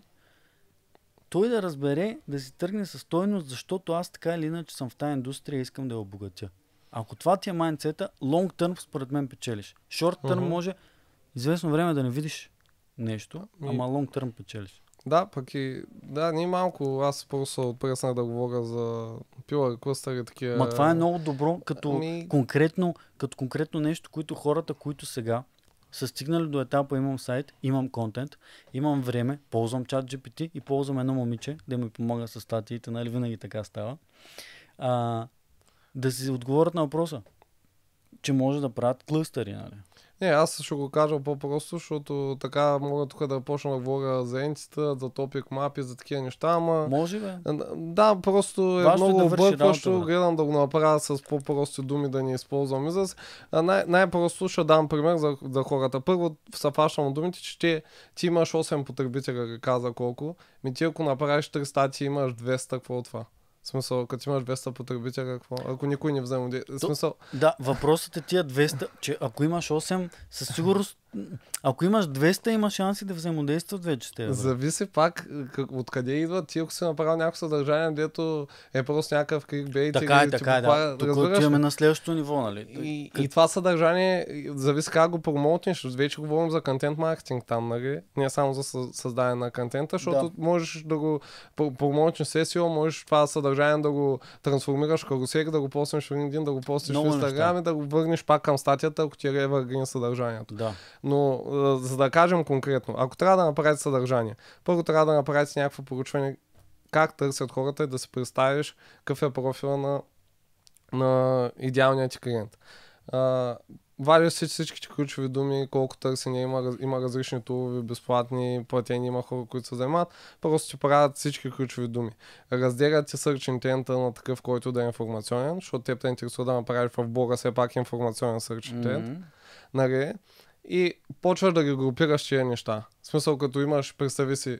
той да разбере, да си тръгне със стойност, защото аз така или иначе съм в тази индустрия и искам да я обогатя. Ако това ти е майнцета, long term според мен печелиш. Short term uh-huh. може известно време да не видиш нещо, ама лонг търм печелиш. Да, пък и... Да, ни малко, аз просто отпреснах да говоря за пила, клъстър и такива... Ма това е много добро, като, ми... конкретно, като конкретно нещо, които хората, които сега са стигнали до етапа, имам сайт, имам контент, имам време, ползвам чат GPT и ползвам едно момиче да ми помага с статиите, нали винаги така става. А, да си отговорят на въпроса, че може да правят клъстъри, нали? Не, аз ще го кажа по-просто, защото така мога тук да почна да говоря за енцита, за топик мапи, за такива неща, ама... Може бе. Да, просто е Важно е много да объркващо, гледам да го направя с по-прости думи да не използвам израз. Най- най-просто ще дам пример за, за хората. Първо са фащам думите, че ти, ти имаш 8 потребителя, каза колко. Ми ти ако направиш 300, статии, имаш 200, какво от това? смисъл, като имаш 200 потребителя, какво? Ако никой не взема... смисъл... Да, въпросът е тия 200, че ако имаш 8, със сигурност ако имаш 200, има шанси да взаимодействат вече с теб. Зависи пак как, откъде идват ти, ако си направил някакво съдържание, дето е просто някакъв кликбейт. Така е, така е, да. Тук отиваме на следващото ниво, нали? И, как... и това съдържание зависи как го промотнеш. Вече говорим за контент маркетинг там, нали? Не само за създаване на контента, защото да. можеш да го промотнеш сесио, e можеш това съдържание да го трансформираш в карусек, да го поснеш в един, да го поснеш в Instagram и да го върнеш пак към статията, ако ти е съдържанието. Да. Но за да кажем конкретно, ако трябва да направите съдържание, първо трябва да направите някакво поручване как търсят хората и да се представиш какъв е профила на, на идеалния ти клиент. Валя вадиш си всичките ключови думи, колко търсене има, има различни тулови, безплатни, платени, има хора, които се занимават. Просто ти правят всички ключови думи. Разделят ти search intent на такъв, който да е информационен, защото те те интересува да направиш в блога все пак информационен search intent. Mm-hmm. Нали? и почваш да ги групираш тия неща. В смисъл, като имаш, представи си,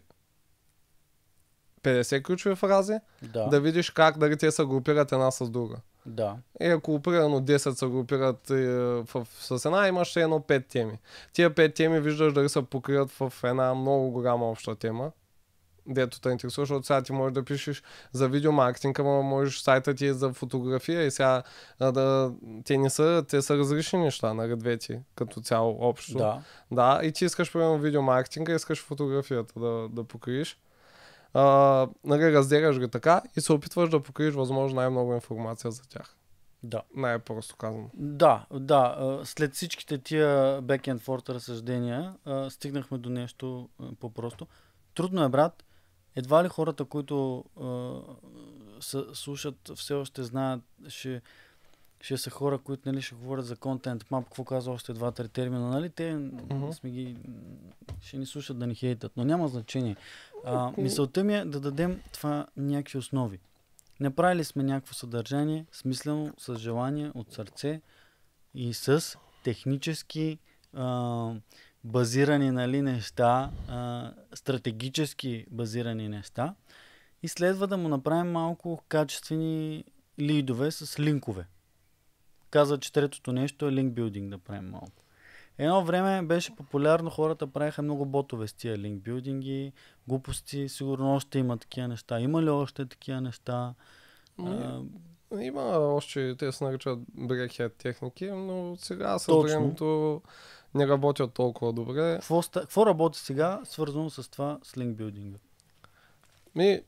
50 ключови фрази, да. да видиш как дали те се групират една с друга. Да. И ако примерно 10 се групират е, в, с една, имаш едно 5 теми. Тия 5 теми виждаш дали се покриват в една много голяма обща тема дето те интересува, защото сега ти можеш да пишеш за видеомаркетинг, ама можеш сайта ти е за фотография и сега а, да, те не са, те са различни неща, на нали, двете, като цяло общо. Да. да и ти искаш, примерно, видеомаркетинга, искаш фотографията да, да покриеш. А, нали, разделяш ги така и се опитваш да покриеш възможно най-много информация за тях. Да. Най-просто казано. Да, да. След всичките тия and forth разсъждения, стигнахме до нещо по-просто. Трудно е, брат, едва ли хората, които а, са, слушат, все още знаят, ще, ще са хора, които нали, ще говорят за контент мап, какво казва още два-три термина. Нали? Те uh-huh. сме ги, ще ни слушат да ни хейтат, но няма значение. А, мисълта ми е да дадем това някакви основи. Направили сме някакво съдържание, смислено, с желание, от сърце и с технически а, базирани нали, неща, а, стратегически базирани неща и следва да му направим малко качествени лидове с линкове. Каза, че третото нещо е линкбилдинг да правим малко. Едно време беше популярно, хората правиха много ботове с тия линкбилдинги, глупости, сигурно още има такива неща. Има ли още такива неща? А, има още, те се наричат брекхед техники, но сега с времето не работят толкова добре. Какво, работи сега, свързано с това слингбилдинга? Ми,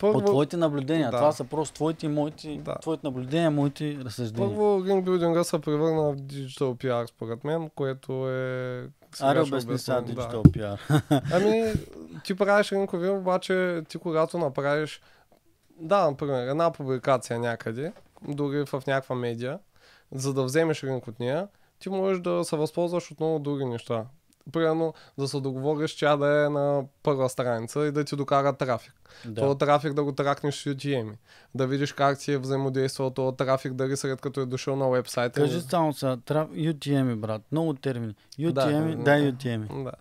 първо... По твоите наблюдения. Да. Това са просто твоите и моите, да. твоите наблюдения, моите разсъждения. Първо, линкбилдинга се превърна в диджитал пиар, според мен, което е... Аре, обясни сега диджитал пиар. [LAUGHS] Ами, ти правиш линкови, обаче ти когато направиш... Да, например, една публикация някъде, дори в някаква медия, за да вземеш линк от нея, ти можеш да се възползваш от много други неща. Примерно да се договориш тя да е на първа страница и да ти докара трафик. Да. Това трафик да го тракнеш с UTM. Да видиш как ти е взаимодействал този трафик, дали след като е дошъл на вебсайта. Кажи само са, траф... UTM, брат, много термини. UTM, да, да, UTM. Да.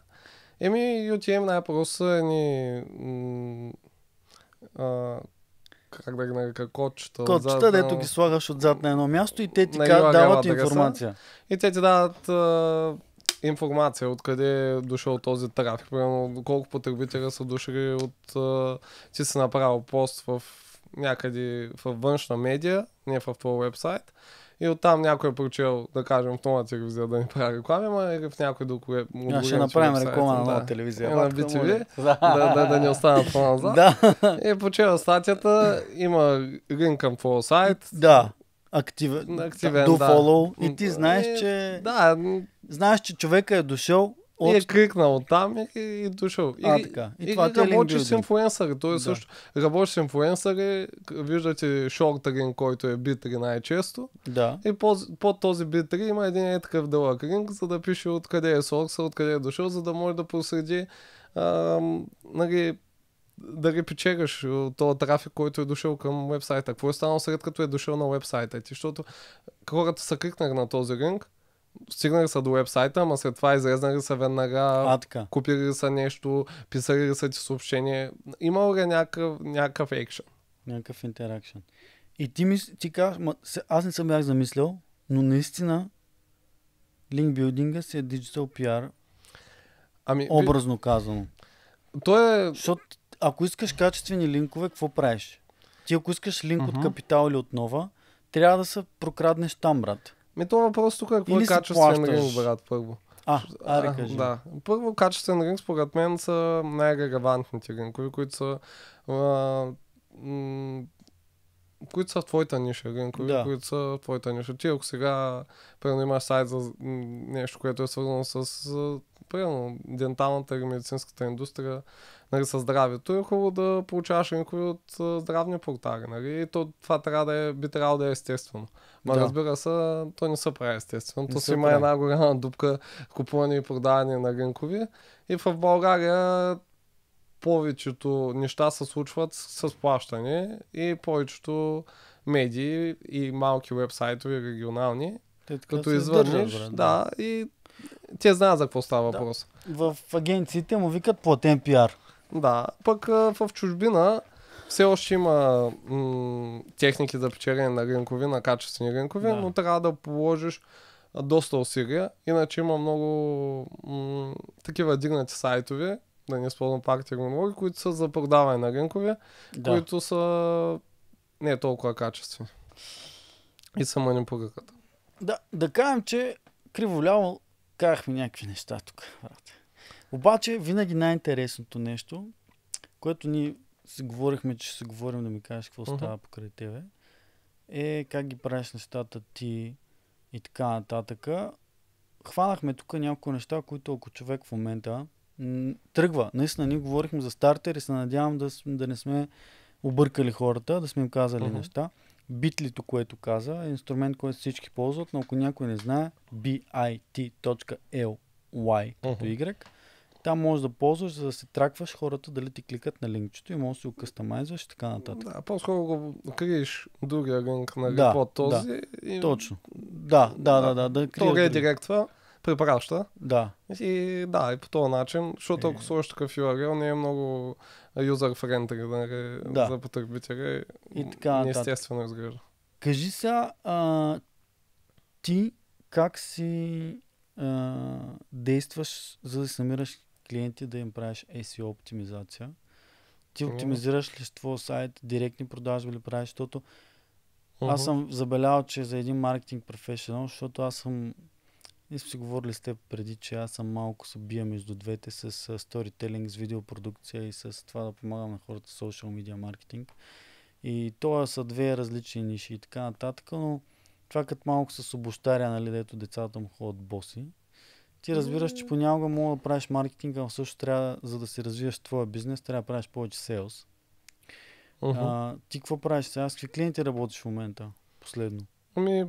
Еми, UTM най-просто е ни... а, как да ги нарека, кодчета. Кодчета, отзад, дето ги слагаш отзад на едно място и те ти кажат, дават информация. И те ти дават а, информация откъде е дошъл този трафик. Примерно колко потребителя са дошли от... А, ти си направил пост в някъде във външна медия, не в твоя вебсайт и оттам някой е прочел, да кажем, в новата телевизия да ни прави реклами, ама или е в някой друг е му Ще направим реклама на нова телевизия. Е, на BTV, [LAUGHS] да, да, да ни останат по-назад. [LAUGHS] да. И е прочел статията, има линк към твоя сайт. Да активен, активен до да. follow и ти знаеш, е, че... Да. Знаеш, че човека е дошъл, е от... И е кликнал там и, и дошъл. И, а, така. И, и, това и работи с инфуенсъри. Той е да. също работи с инфуенсъри. Виждате шортеринг, който е B3 най-често. Да. И под, под този B3 има един е такъв дълъг ринг, за да пише откъде е сорса, откъде е дошъл, за да може да проследи нали, да репечераш този трафик, който е дошъл към вебсайта. Какво е станало след като е дошъл на вебсайта ти? Защото хората са кликнали на този ринг, стигнали са до вебсайта, ама след това излезнали са веднага, а, така. купили са нещо, писали са ти съобщение. Имало ли някакъв, някакъв екшен? Някакъв интеракшен. И ти, мис... ти казваш, аз не съм бях замислял, но наистина билдинга си е диджитал пиар, ами, образно ви... казано. То е... Защото ако искаш качествени линкове, какво правиш? Ти ако искаш линк uh-huh. от Капитал или от Нова, трябва да се прокраднеш там, брат. Ми то е въпрос тук какво е качествен ринг, брат, първо. А, а, а кажи. Да. Първо, качествен ринг, според мен, са най-релевантните ринкови, които са а, м- които са в твоята ниша, ринкови, да. които са в твоята ниша. Ти ако сега, примерно, имаш сайт за нещо, което е свързано с, примерно, денталната или медицинската индустрия, нали, с здравето, е хубаво да получаваш някои от здравни портали. Нали? И то, това трябва да е, би трябвало да е естествено. Ма да. разбира се, то не се прави естествено. то си има една голяма дупка купуване и продаване на ринкови. И в България повечето неща се случват с плащане и повечето медии и малки вебсайтове регионални, така като извърнеш. да, да, и те знаят за какво става да. въпрос. В агенциите му викат платен пиар. Да, пък в чужбина все още има м- техники за печелене на рънкови на качествени рънкови, да. но трябва да положиш доста усилия. Иначе има много м- такива дигнати сайтове, да не използвам пак технологии, които са за продаване на рънкове, да. които са не толкова качествени. И са манипулират. Да, да кажем, че криволяво карахме някакви неща тук. Обаче винаги най-интересното нещо, което ни си говорихме, че ще говорим да ми кажеш какво uh-huh. става покрай тебе, е как ги правиш нещата ти и така нататък. Хванахме тук няколко неща, които ако човек в момента тръгва. Наистина, ние говорихме за стартер и се надявам да, да не сме объркали хората, да сме им казали uh-huh. неща. Битлито, което каза, е инструмент, който всички ползват, но ако някой не знае, bit.ly като Y. Там можеш да ползваш, за да се тракваш хората дали ти кликат на линкчето и можеш да си го кастомайзваш и така нататък. Да, по-скоро го криеш другия линк, нали, да, по този. Да, и... Точно. Да, да, да. да, да, да То редиректва. Друг препраща. Да. И да, и по този начин, защото е... ако сложиш такъв URL, не е много юзър френд е да. за потребителя и така, Естествено изглежда. Кажи сега, а, ти как си а, действаш, за да си намираш клиенти, да им правиш SEO оптимизация? Ти оптимизираш ли твой сайт, директни продажби ли правиш, защото uh-huh. аз съм забелял, че за един маркетинг професионал, защото аз съм ние сме си говорили с теб преди, че аз съм малко се бия между двете с сторителинг, с видеопродукция и с това да помагам на хората с social media маркетинг. И това са две различни ниши и така нататък, но това като малко с обощаря, нали, дето децата му ходят боси. Ти разбираш, че понякога мога да правиш маркетинг, но също трябва, за да си развиеш твоя бизнес, трябва да правиш повече селс. Uh-huh. А, ти какво правиш сега? С какви клиенти работиш в момента? Последно. Ами,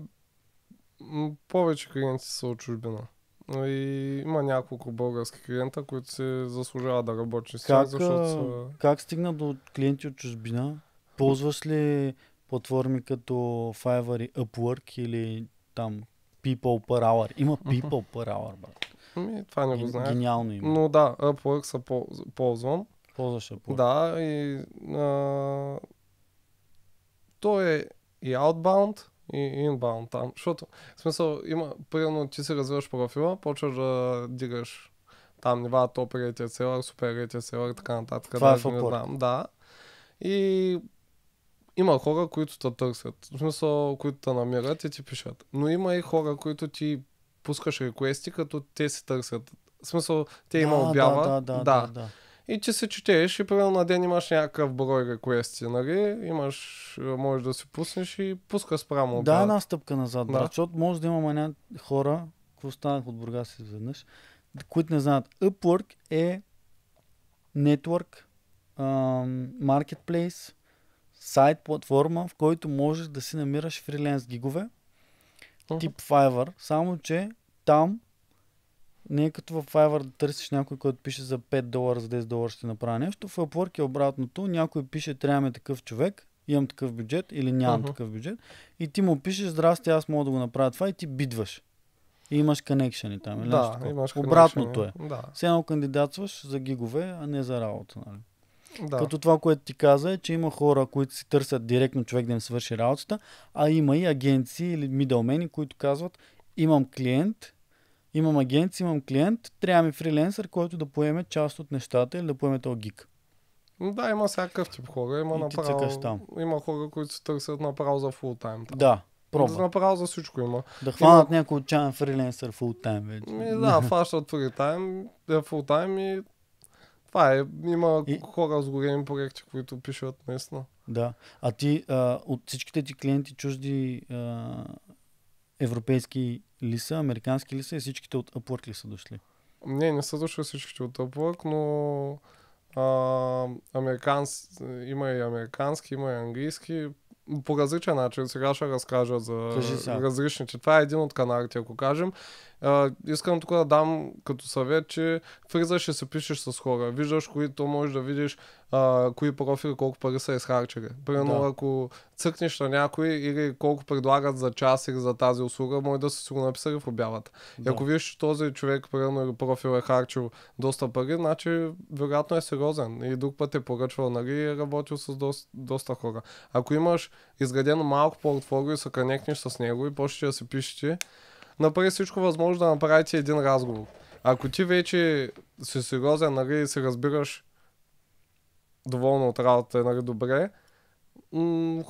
повече клиенти са от чужбина. И има няколко български клиента, които се заслужават да работи с тях, защото са... Как стигна до клиенти от чужбина? Ползваш ли платформи като Fiverr и Upwork или там People Per Hour? Има People Per Hour, брат. Ми, това не го знам. Гениално има. Но да, Upwork са ползвам. Ползваш Upwork. Да, и... А... То е и outbound, и инбаунд там. Защото, в смисъл, има, примерно ти си развиваш профила, почваш да дигаш там нива, топ рейтия селър, супер рейтия селър и така нататък. Това да е не знам, да. И има хора, които те търсят. В смисъл, които те намират и ти пишат. Но има и хора, които ти пускаш реквести, като те си търсят. В смисъл, те има да, обява. Да, да, да, да. да и ти се четеш и примерно на ден имаш някакъв брой реквести, нали? Имаш, е, можеш да си пуснеш и пуска спрямо. Да, една стъпка назад, да. защото може да имаме хора, които станах от Бургас изведнъж, които не знаят. Upwork е network, маркетплейс, сайт, платформа, в който можеш да си намираш фриленс гигове, uh-huh. тип Fiverr, само че там не е като в Fiverr да търсиш някой, който пише за 5 долара, за 10 долара ще направя нещо. В Upwork е обратното. Някой пише, трябваме такъв човек, имам такъв бюджет или нямам uh-huh. такъв бюджет. И ти му пишеш, здрасти, аз мога да го направя това и ти бидваш. И имаш конекшени там. Или да, имаш Обратното е. Да. Все едно кандидатстваш за гигове, а не за работа. Нали? Да. Като това, което ти каза е, че има хора, които си търсят директно човек да им свърши работата, а има и агенции или мидълмени, които казват, имам клиент, Имам агент, имам клиент, трябва ми фриленсър, който да поеме част от нещата или да поеме този гик. Да, има всякакъв тип хора. Има, направо, има хора, които се търсят направо за тайм. Да, Проба. Да направо за всичко има. Да хванат има... някой отчаян фриленсър тайм вече. Ми, да, [LAUGHS] фащат фритайм, е тайм и това е. Има и... хора с големи проекти, които пишат местно. Да. А ти а, от всичките ти клиенти чужди а, европейски ли са, американски ли са и всичките от Upwork ли са дошли? Не, не са дошли всичките от Upwork, но а, американс, има и американски, има и английски. По различен начин сега ще разкажа за Кажи различните. Това е един от каналите, ако кажем. А, искам тук да дам като съвет, че фриза ще се пишеш с хора. Виждаш, които можеш да видиш а, кои профили, колко пари са изхарчили. Примерно, да. ако цъкнеш на някой или колко предлагат за час или за тази услуга, може да са си го написали в обявата. Да. И ако виждаш че този човек, примерно, или профил е харчил доста пари, значи вероятно е сериозен. И друг път е поръчвал, нали, и е работил с доста, доста хора. Ако имаш изградено малко портфолио и се канекнеш с него и почнеш да се пишете, направи всичко възможно да направите един разговор. Ако ти вече си сериозен, нали, и се разбираш доволно от работата, нали, добре,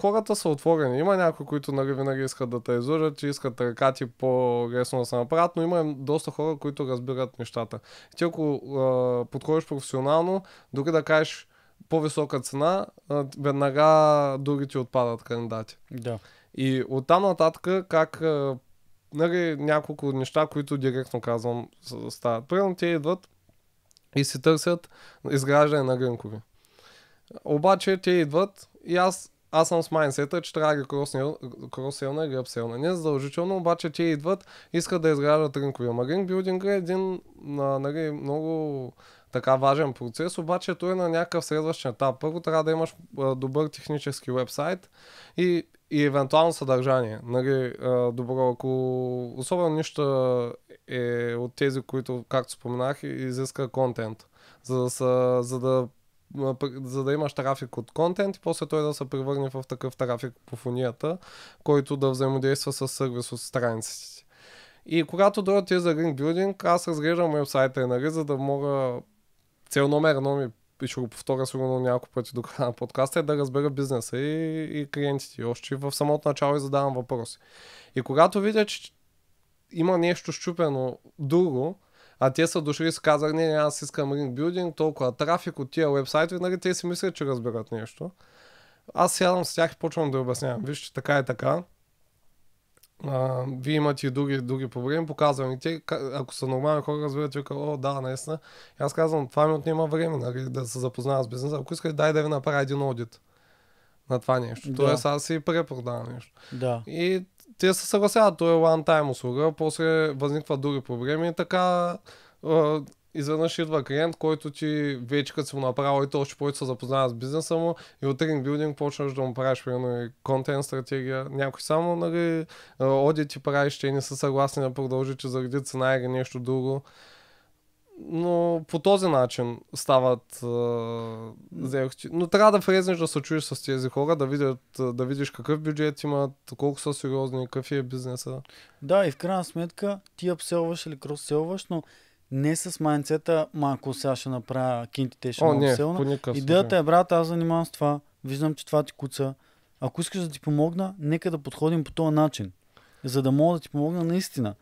хората са отворени. Има някои, които нали, винаги искат да те излъжат и искат ти по-лесно да се направят, но има доста хора, които разбират нещата. И ти ако а, подходиш професионално, дори да кажеш по-висока цена, а, веднага другите отпадат кандидати. Да. И оттам нататък как нали, няколко неща, които директно казвам стават. Примерно те идват и си търсят изграждане на ринкови. Обаче те идват и аз, аз съм с майнсета, че трябва да ги кросселна и апселна. Не задължително, обаче те идват, искат да изграждат ринкови. Ама ринкбилдинга е един на, нали, много така важен процес, обаче той е на някакъв следващ етап. Първо трябва да имаш добър технически вебсайт и и евентуално съдържание. Нали, добро, ако особено нищо е от тези, които, както споменах, изиска контент. За да, са, за да за да имаш трафик от контент и после той да се превърне в такъв трафик по фонията, който да взаимодейства с сервис от страниците си. И когато дойдат тези за Ринг билдинг, аз разглеждам вебсайта, нали, за да мога цел номер едно ми и ще го повторя сигурно няколко пъти до края на подкаста, е да разбера бизнеса и, и клиентите. Още в самото начало и задавам въпроси. И когато видя, че има нещо щупено друго, а те са дошли и са казали, не, аз искам ринг билдинг, толкова трафик от тия вебсайтове, нали, те си мислят, че разбират нещо. Аз сядам с тях и почвам да обяснявам. Вижте, така и е, така а, вие имате и други, други проблеми, показвам и те, ако са нормални хора, разбират, вика, о, да, наистина. И аз казвам, това ми отнема време, нали, да се запознава с бизнеса. Ако искаш, дай да ви направя един одит на това нещо. Да. Тоест, аз си препродавам нещо. Да. И те се съгласяват, то е one time услуга, после възникват други проблеми и така изведнъж идва клиент, който ти вече като си му направил и то още повече се запознава с бизнеса му и от Ring Building почнеш да му правиш примерно и контент стратегия. Някой само нали, е, ти правиш, че не са съгласни да продължи, че заради цена или нещо друго. Но по този начин стават е, заехти. Но трябва да влезнеш да се чуеш с тези хора, да, видят, е, да видиш какъв бюджет имат, колко са сериозни, какъв е бизнеса. Да, и в крайна сметка ти апселваш или кросселваш, но не с майнцета, малко, сега ще направя кинтите, ще О, е не, селна. Идеята е, брат, аз занимавам с това, виждам, че това ти куца. Ако искаш да ти помогна, нека да подходим по този начин, за да мога да ти помогна наистина.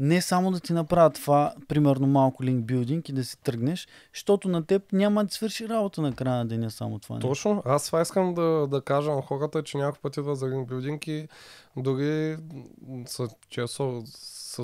Не само да ти направя това, примерно малко билдинг и да си тръгнеш, защото на теб няма да свърши работа на края на деня само това. Не. Точно, аз това искам да, да кажа на хората, че някой път идва за билдинг и дори са често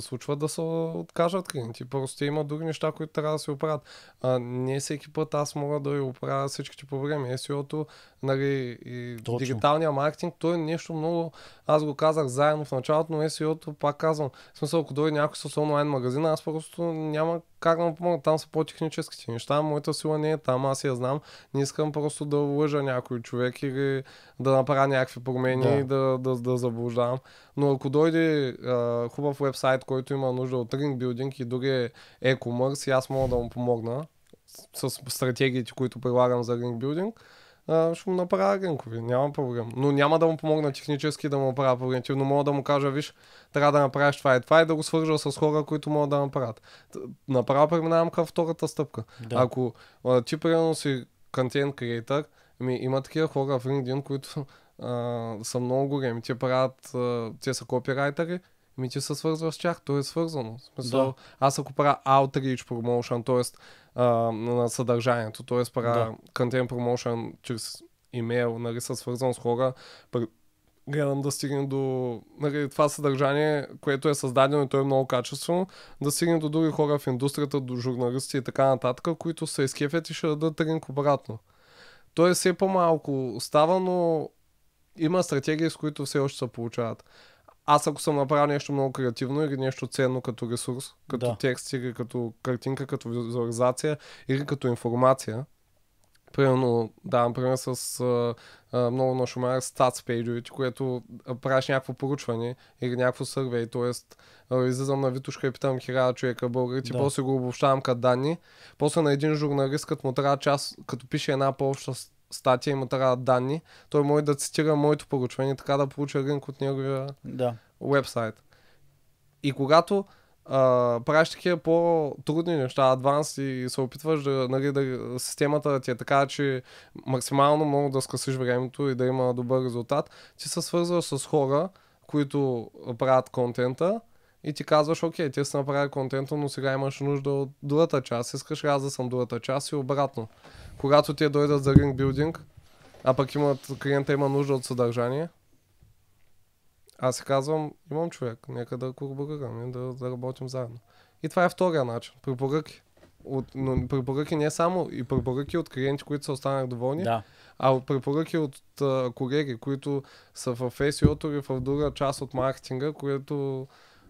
се случва да се откажат клиенти. Просто има други неща, които трябва да се оправят. А, не всеки път аз мога да я оправя всичките време. SEO-то нали, и Точно. дигиталния маркетинг, то е нещо много, аз го казах заедно в началото, но SEO-то е, пак казвам, в смисъл, ако дойде някой с онлайн магазин, аз просто няма как да му помогна? Там са по-техническите неща, моята сила не е там, аз я знам. Не искам просто да лъжа някой човек или да направя някакви промени да. и да, да, да заблуждавам. Но ако дойде а, хубав вебсайт, който има нужда от ринг билдинг и други е e-commerce, аз мога да му помогна с стратегиите, които прилагам за ринг билдинг а, ще му направя гънкови, няма проблем. Но няма да му помогна технически да му направя превентивно, но мога да му кажа, виж, трябва да направиш това и това и да го свържа с хора, които могат да направят. Направо преминавам към втората стъпка. Да. Ако а, ти примерно си контент креатор, ми, има такива хора в LinkedIn, които а, са много големи. Те правят, а, те са копирайтери, ми ти се свързва с тях, то е свързано. смисъл, да. аз ако правя outreach promotion, т.е а, на съдържанието. Тоест, правя да. content promotion чрез имейл, нали, са свързан с хора. Гледам да стигне до нали, това съдържание, което е създадено и то е много качествено, да стигне до други хора в индустрията, до журналисти и така нататък, които се изкефят и ще дадат ринг обратно. То е все по-малко става, но има стратегии, с които все още се получават аз ако съм направил нещо много креативно или нещо ценно като ресурс, като да. текст или като картинка, като визуализация или като информация, Примерно, да, например с а, а, много на шумар стат пейджовете, което правиш някакво поручване или някакво сървей, т.е. излизам на Витушка и питам хиляда човека българи, да. после го обобщавам като данни. После на един журналист, като му трябва част, като пише една по-обща статия има така данни, той може да цитира моето поручване, така да получи рънк от неговия да. вебсайт. И когато а, правиш такива по-трудни неща, адванс и се опитваш да, нали, да системата ти е така, че максимално мога да скъсиш времето и да има добър резултат, ти се свързваш с хора, които правят контента, и ти казваш, окей, ти си направи контента, но сега имаш нужда от другата част, искаш аз да съм другата част и обратно когато те дойдат за ринг а пък имат, клиента има нужда от съдържание, аз си казвам, имам човек, нека да колаборираме, да, да работим заедно. И това е втория начин, препоръки. От, но препоръки не само и препоръки от клиенти, които са останали доволни, да. а от препоръки от а, колеги, които са в SEO и в друга част от маркетинга, които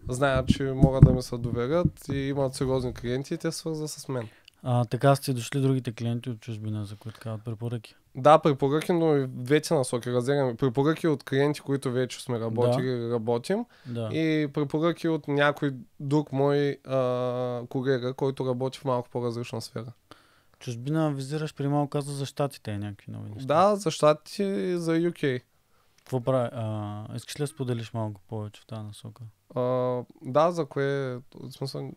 знаят, че могат да ми се доверят и имат сериозни клиенти и те свързват с мен. А, така сте дошли другите клиенти от чужбина, за които казват препоръки. Да, препоръки, но и двете насоки разделяме. Препоръки от клиенти, които вече сме работили, да. работим. Да. И препоръки от някой друг мой а, колега, който работи в малко по-различна сфера. Чужбина визираш при малко каза за щатите е някакви новини. Да, за щатите и за UK. Какво прави? А, искаш ли да споделиш малко повече в тази насока? А, да, за кое? В смысла...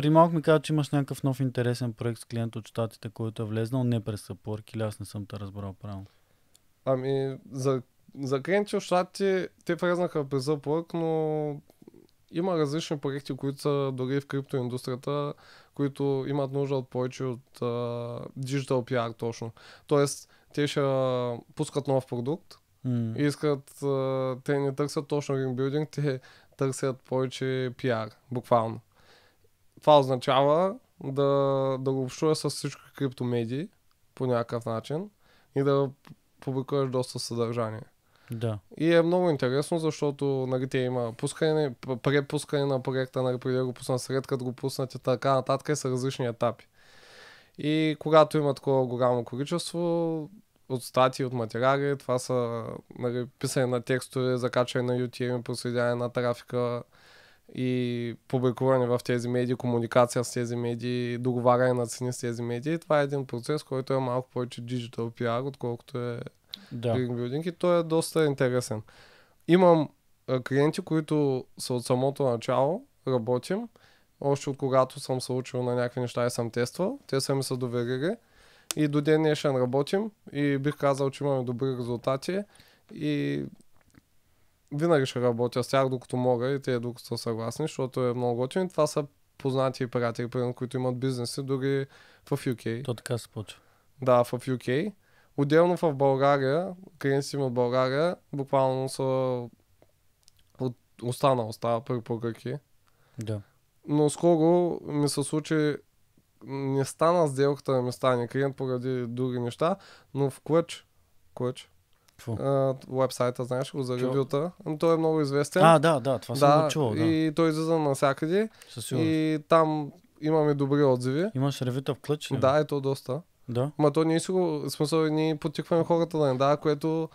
Преди малко ми каза, че имаш някакъв нов интересен проект с клиент от щатите, който е влезнал не през Upwork или аз не съм те разбрал правилно. Ами, за, за клиенти от щатите, те влезнаха през Upwork, но има различни проекти, които са дори в криптоиндустрията, които имат нужда от повече от uh, digital PR точно. Тоест, те ще пускат нов продукт, Mm. Искат, uh, те не търсят точно building, те търсят повече PR, буквално това означава да, да го общува с всички криптомедии по някакъв начин и да публикуваш доста съдържание. Да. И е много интересно, защото нали, те има пускане, препускане на проекта, нали, преди да го пуснат, след като го пуснат и така нататък и са различни етапи. И когато има такова голямо количество от статии, от материали, това са нали, писане на текстове, закачане на YouTube, проследяване на трафика, и публикуване в тези медии, комуникация с тези медии, договаряне на цени с тези медии. Това е един процес, който е малко повече digital PR, отколкото е да. Green Building и той е доста интересен. Имам клиенти, които са от самото начало, работим, още от когато съм се учил на някакви неща и съм тествал, те са ми се доверили и до ден днешен работим и бих казал, че имаме добри резултати и винаги ще работя с тях, докато мога и те докато са съгласни, защото е много готино. Това са познати приятели, примерно, които имат бизнеси, дори в UK. То така се почва. Да, в UK. Отделно в България, клиенти от България, буквално са от остана, остава при българки. Да. Но скоро ми се случи не стана сделката да ми стане клиент поради други неща, но в Клъч, Клъч, Уебсайта, знаеш го, за ревюта. Но ами той е много известен. А, да, да, това да, съм го чувал. Да. И той излиза навсякъде. И там имаме добри отзиви. Имаш ревюта в клъч? Да, е то доста. Да. Ма то ние си го, смисъл, ние потикваме хората да не да, което,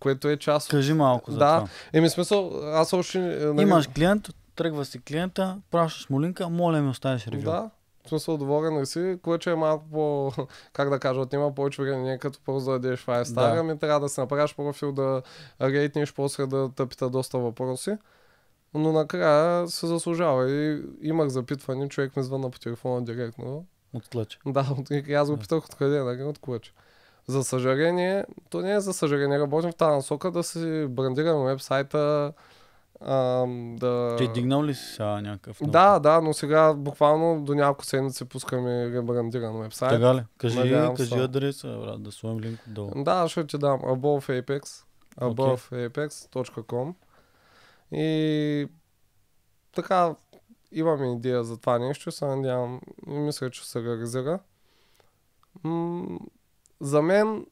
което е част. Кажи малко за да. това. Еми смисъл, аз още... Нали... Имаш клиент, тръгва си клиента, пращаш му линка, моля ми оставиш ревю. Да, в смисъл, доволен ли си? Което е малко по, [LAUGHS] как да кажа, отнима повече време, не като първо зададеш да 5 е стара, да. ми трябва да си направиш профил, да рейтниш, после да тъпита доста въпроси. Но накрая се заслужава и имах запитване, човек ми звънна по телефона директно. От клъч. [LAUGHS] Да, от, аз го питах откъде да нали, от клъч. За съжаление, то не е за съжаление, работим в тази насока да си брандираме веб сайта а, да... Ти е дигнал ли си сега някакъв? Нов? Да, да, но сега буквално до няколко седмици пускаме ребрандиран вебсайт. Така ли? Кажи, кажи адреса, брат, да слоем линк долу. Да, ще ти дам above apex, above и така имаме идея за това нещо се надявам и мисля, че се реализира. М- за мен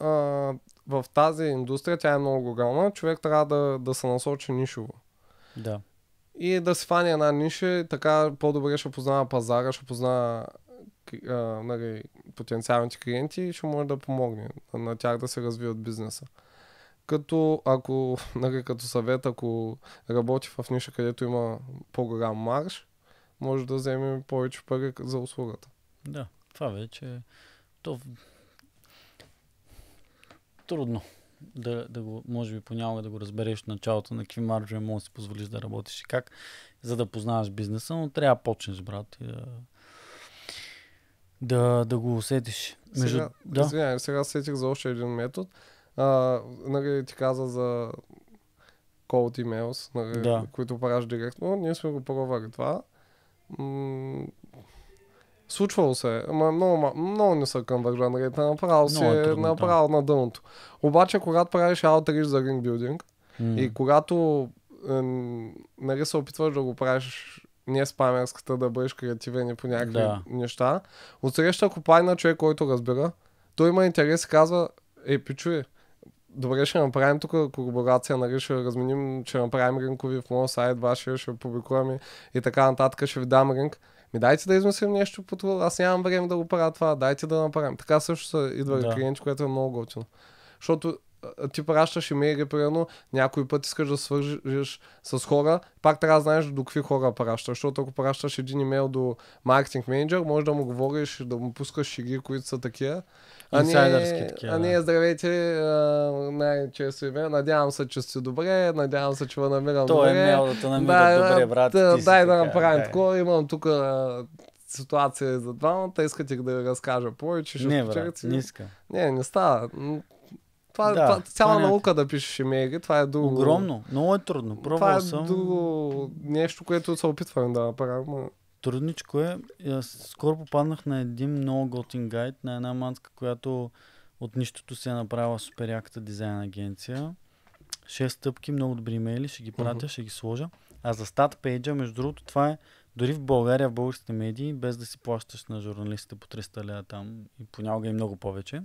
а, в тази индустрия, тя е много голяма, човек трябва да, да се насочи нишово. Да. И да се фани една ниша, така по-добре ще познава пазара, ще познава а, нали, потенциалните клиенти и ще може да помогне на, на тях да се развият бизнеса. Като, ако, [LAUGHS] нали, като съвет, ако работи в ниша, където има по-голям марш, може да вземе повече пари за услугата. Да, това вече. То трудно да, да го, може би понякога да го разбереш в началото на какви маржове може да си позволиш да работиш и как, за да познаваш бизнеса, но трябва да почнеш, брат, и да, да, да го усетиш. Между... Сега, да. Извиня, сега сетих за още един метод. А, нали, ти каза за cold emails, нали, да. които правиш директно. Ние сме го пробвали това. М- Случвало се, е. ама много, много не са към върхжанрите, нали? направо си е, е трудно, направо на дъното. Обаче, когато правиш аутрич за рингбилдинг mm. и когато е, нали се опитваш да го правиш не спамерската, да бъдеш креативен и по някакви да. неща, отсреща купай на човек, който разбира, той има интерес и казва, е, пичуе, добре ще направим тук колаборация, нали ще разменим, ще направим ринкови в моя сайт, вашия ще публикуваме и така нататък, ще ви дам ринг. Ми дайте да измислим нещо по това. Аз нямам време да го правя това. Дайте да направим. Така също са идва да. клиенти, което е много готино. Защото ти пращаш имейли, примерно, някой път искаш да свържиш с хора, пак трябва да знаеш до какви хора пращаш, защото ако пращаш един имейл до маркетинг менеджер, може да му говориш, да му пускаш шиги, които са такива. А не, такива. А не, здравейте, най-често име. Надявам се, че сте добре, надявам се, че ви намирам То е добре. е да те намира да, добре, брат. Да, дай да направим такова, имам тук ситуация за двамата, искате да ви разкажа повече. Не, брат, не иска. Не, не става. Това, да, това, цяла това е наука да пишеш имейли, това е друго. Огромно, много е трудно. Пробвал това е съм... друго нещо, което се опитваме да направим. Трудничко е. е. Скоро попаднах на един много готин гайд на една манска, която от нищото се е направила супер яката дизайн агенция. Шест стъпки, много добри имейли, ще ги пратя, uh-huh. ще ги сложа. А за стат пейджа, между другото, това е дори в България, в българските медии, без да си плащаш на журналистите по 300 лева там и понякога и много повече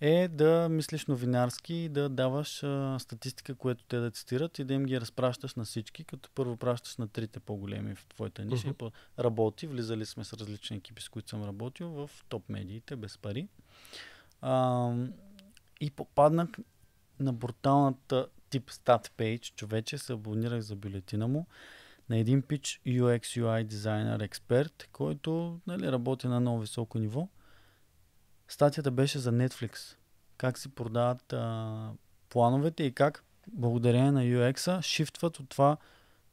е да мислиш новинарски и да даваш а, статистика, която те да цитират и да им ги разпращаш на всички, като първо пращаш на трите по-големи в твоята ниша. Uh-huh. Работи, влизали сме с различни екипи, с които съм работил в топ медиите, без пари. А, и попаднах на бруталната тип стат Пейдж, човече се абонирах за бюлетина му на един пич UX, UI дизайнер, експерт, който нали, работи на много високо ниво Статията беше за Netflix. Как си продават а, плановете и как благодарение на UX-а шифтват от това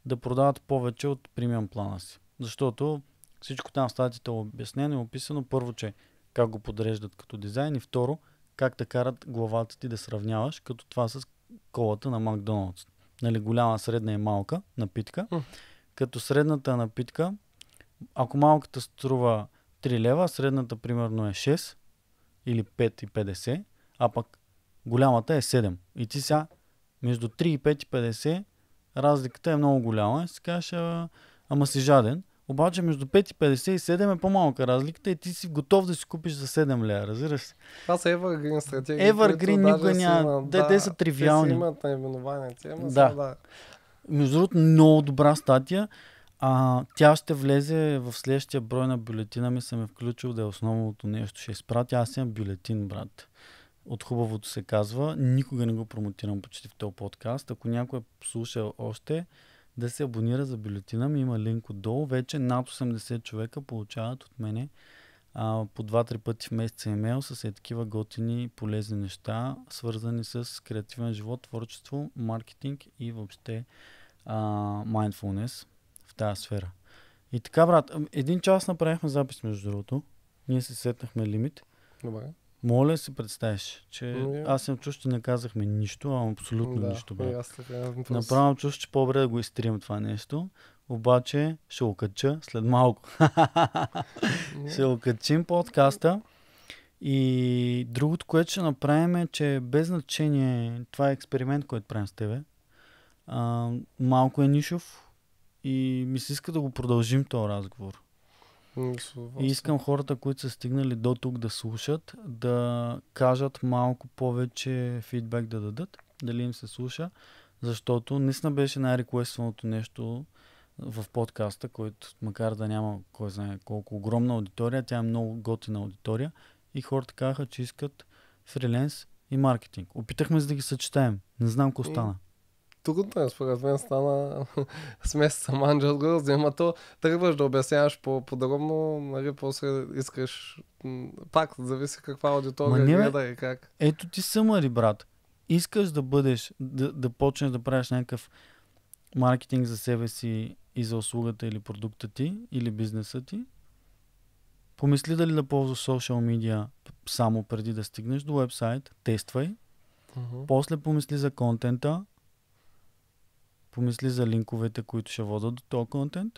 да продават повече от премиум плана си. Защото всичко там в статията е обяснено и описано. Първо, че как го подреждат като дизайн и второ, как да карат главата ти да сравняваш като това с колата на Макдоналдс. Нали, голяма, средна и малка напитка. Mm. Като средната напитка, ако малката струва 3 лева, средната примерно е 6, или 5,50, а пък голямата е 7. И ти сега между 3 и 5,50 разликата е много голяма. И си кажеш, ама си жаден. Обаче между 5 и 7 е по-малка разликата и ти си готов да си купиш за 7 лея, разбираш се. Това са Evergreen стратегии. Evergreen никога няма. Те, да, те са тривиални. Те си имат наименование. Те има да. да. Между другото, много добра статия. А, тя ще влезе в следващия брой на бюлетина ми съм е включил да е основното нещо. Ще изпратя. Аз имам бюлетин, брат. От хубавото се казва. Никога не го промотирам почти в този подкаст. Ако някой е слушал още, да се абонира за бюлетина ми. Има линк отдолу. Вече над 80 човека получават от мене а, по 2-3 пъти в месеца имейл с е такива готини полезни неща, свързани с креативен живот, творчество, маркетинг и въобще а, mindfulness тази сфера. И така, брат, един час направихме запис, между другото. Ние се сетнахме лимит. Добре. Моля се, представиш, че yeah. Ами, е. аз съм чуш, че не казахме нищо, а абсолютно да, нищо. Брат. Аз така, Направо чуш, че по-добре да го изтрием това нещо. Обаче ще го кача след малко. yeah. Ами. ще го качим подкаста. И другото, което ще направим е, че без значение, това е експеримент, който правим с тебе. А, малко е нишов, и ми се иска да го продължим този разговор. И искам хората, които са стигнали до тук да слушат, да кажат малко повече фидбек да дадат, дали им се слуша, защото наистина беше най-реквестваното нещо в подкаста, който макар да няма кой знае колко огромна аудитория, тя е много готина аудитория и хората казаха, че искат фриленс и маркетинг. Опитахме се да ги съчетаем. Не знам какво стана трудно е, според мен стана [LAUGHS] смесица манджа от Гърз, ама то тръгваш да обясняваш по-подробно, нали, после искаш, пак зависи каква аудитория Ма, не, гледа и как. Ето ти съмари, брат. Искаш да бъдеш, да, да почнеш да правиш някакъв маркетинг за себе си и за услугата или продукта ти, или бизнеса ти, помисли дали да ползваш социал медиа само преди да стигнеш до вебсайт, тествай, uh-huh. после помисли за контента, помисли за линковете, които ще водат до този контент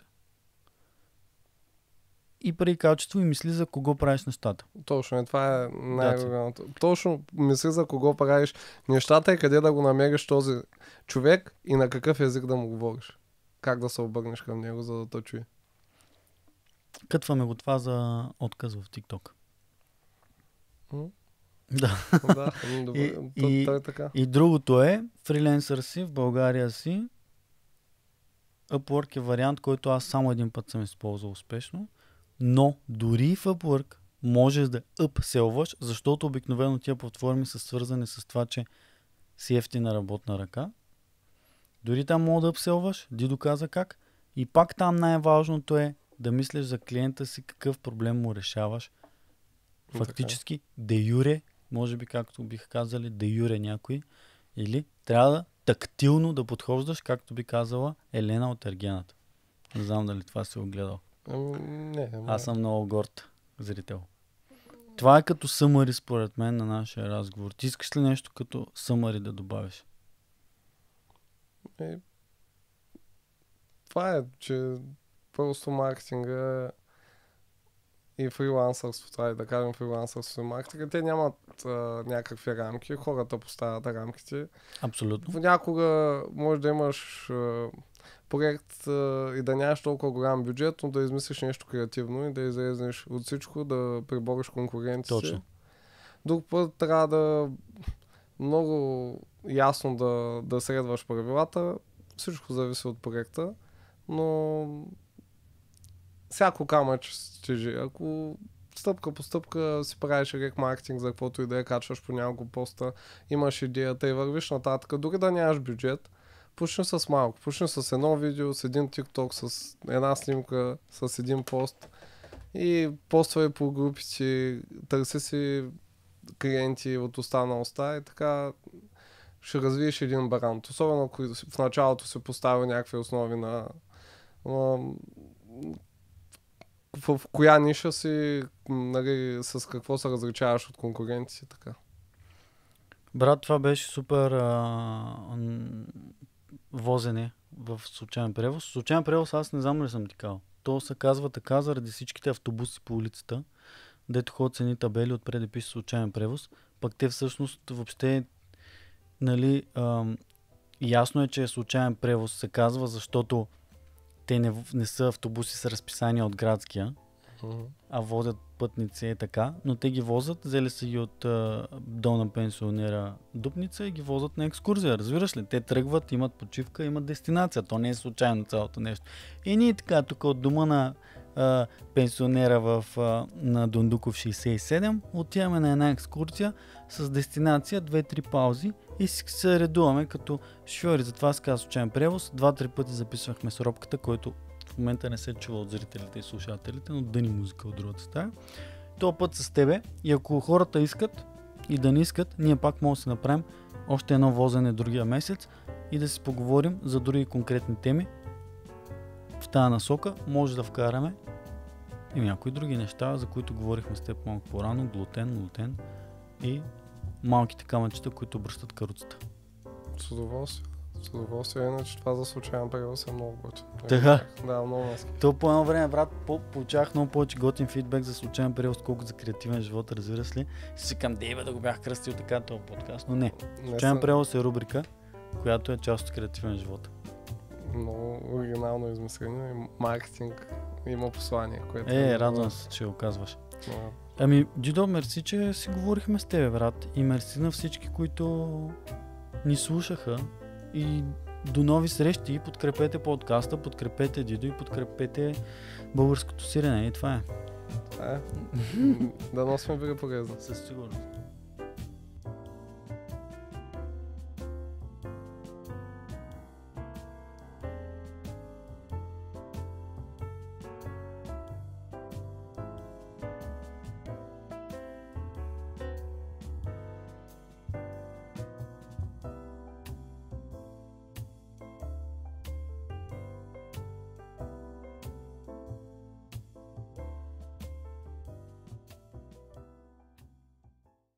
и преди качество и мисли за кого правиш нещата. Точно, и е, това е най-голямото. Точно мисли за кого правиш нещата и къде да го намериш този човек и на какъв език да му говориш. Как да се обърнеш към него, за да то чуе. Кътваме го това за отказ в TikTok. Да. да ами добър, [LAUGHS] и, и, е така. и другото е, фриленсър си в България си, Upwork е вариант, който аз само един път съм използвал успешно, но дори в Upwork можеш да upselваш, защото обикновено тия платформи са свързани с това, че си ефтина работна ръка. Дори там мога да upselваш, ди доказа как. И пак там най-важното е да мислиш за клиента си, какъв проблем му решаваш. Е. Фактически, де юре, може би както бих казали, де юре някой, или трябва да тактилно да подхождаш, както би казала Елена от Ергената. Не знам дали това си го гледал. Ами, не, не. Аз съм много горд зрител. Това е като съмари, според мен, на нашия разговор. Ти искаш ли нещо като съмари да добавиш? Е, това е, че просто маркетинга и фрилансърството, е да кажем фрилансърството и маркетинга, те нямат а, някакви рамки, хората поставят рамките. Абсолютно. Понякога може да имаш а, проект а, и да нямаш толкова голям бюджет, но да измислиш нещо креативно и да излезеш от всичко, да пребориш конкуренцията. Точно. Друг път трябва да много ясно да, да следваш правилата. Всичко зависи от проекта, но всяко камъче, ако стъпка по стъпка си правиш рек маркетинг за каквото и да я е, качваш по няколко поста, имаш идеята и вървиш нататък, дори да нямаш бюджет, пушни с малко, пушни с едно видео, с един тикток, с една снимка, с един пост и поствай по групите, търси си клиенти от останалста на и така ще развиеш един бранд. Особено ако в началото се поставя някакви основи на в коя ниша си, нали, с какво се различаваш от конкурентите така. Брат, това беше супер а, возене в случайен превоз. Случайен превоз аз не знам ли съм тикал. То се казва така заради всичките автобуси по улицата, дето ходят цени табели от да е пише случайен превоз. Пък те всъщност въобще, нали, а, ясно е, че е случайен превоз се казва, защото те не, не са автобуси с разписание от градския, uh-huh. а водят пътници и е така, но те ги возят, взели са ги от uh, долна пенсионера Дупница и ги возят на екскурзия. Разбираш ли? Те тръгват, имат почивка, имат дестинация. То не е случайно цялото нещо. И ние така, тук от дома на uh, пенсионера в, uh, на Дундуков 67, отиваме на една екскурзия, с дестинация, 2-3 паузи и се редуваме като шофьори. Затова се казва случайен превоз. Два-три пъти записвахме с робката, който в момента не се чува от зрителите и слушателите, но дъни музика от другата стая. То път с тебе и ако хората искат и да не искат, ние пак можем да си направим още едно возене другия месец и да си поговорим за други конкретни теми. В тази насока може да вкараме и някои други неща, за които говорихме с теб малко по-рано, глутен, глутен и малките камъчета, които обръщат каруцата. С удоволствие. С удоволствие, иначе това за случайно превоз съм много готин. Така. Да, много маски. То по едно време, брат, по- получах много повече готин фидбек за случайен период, колко за креативен живот, разбира се ли. Си към Дейва да го бях кръстил така този подкаст, но не. не съм... е рубрика, която е част от креативен живот. Много оригинално измислено и маркетинг има послание, което... Е, е радвам се, че го казваш. Но... Ами, Джидо, мерси, че си говорихме с тебе, брат. И мерси на всички, които ни слушаха. И до нови срещи. Подкрепете подкаста, подкрепете Дидо и подкрепете българското сирене. И това е. Това е. [LAUGHS] да носим ви полезно. Със сигурност.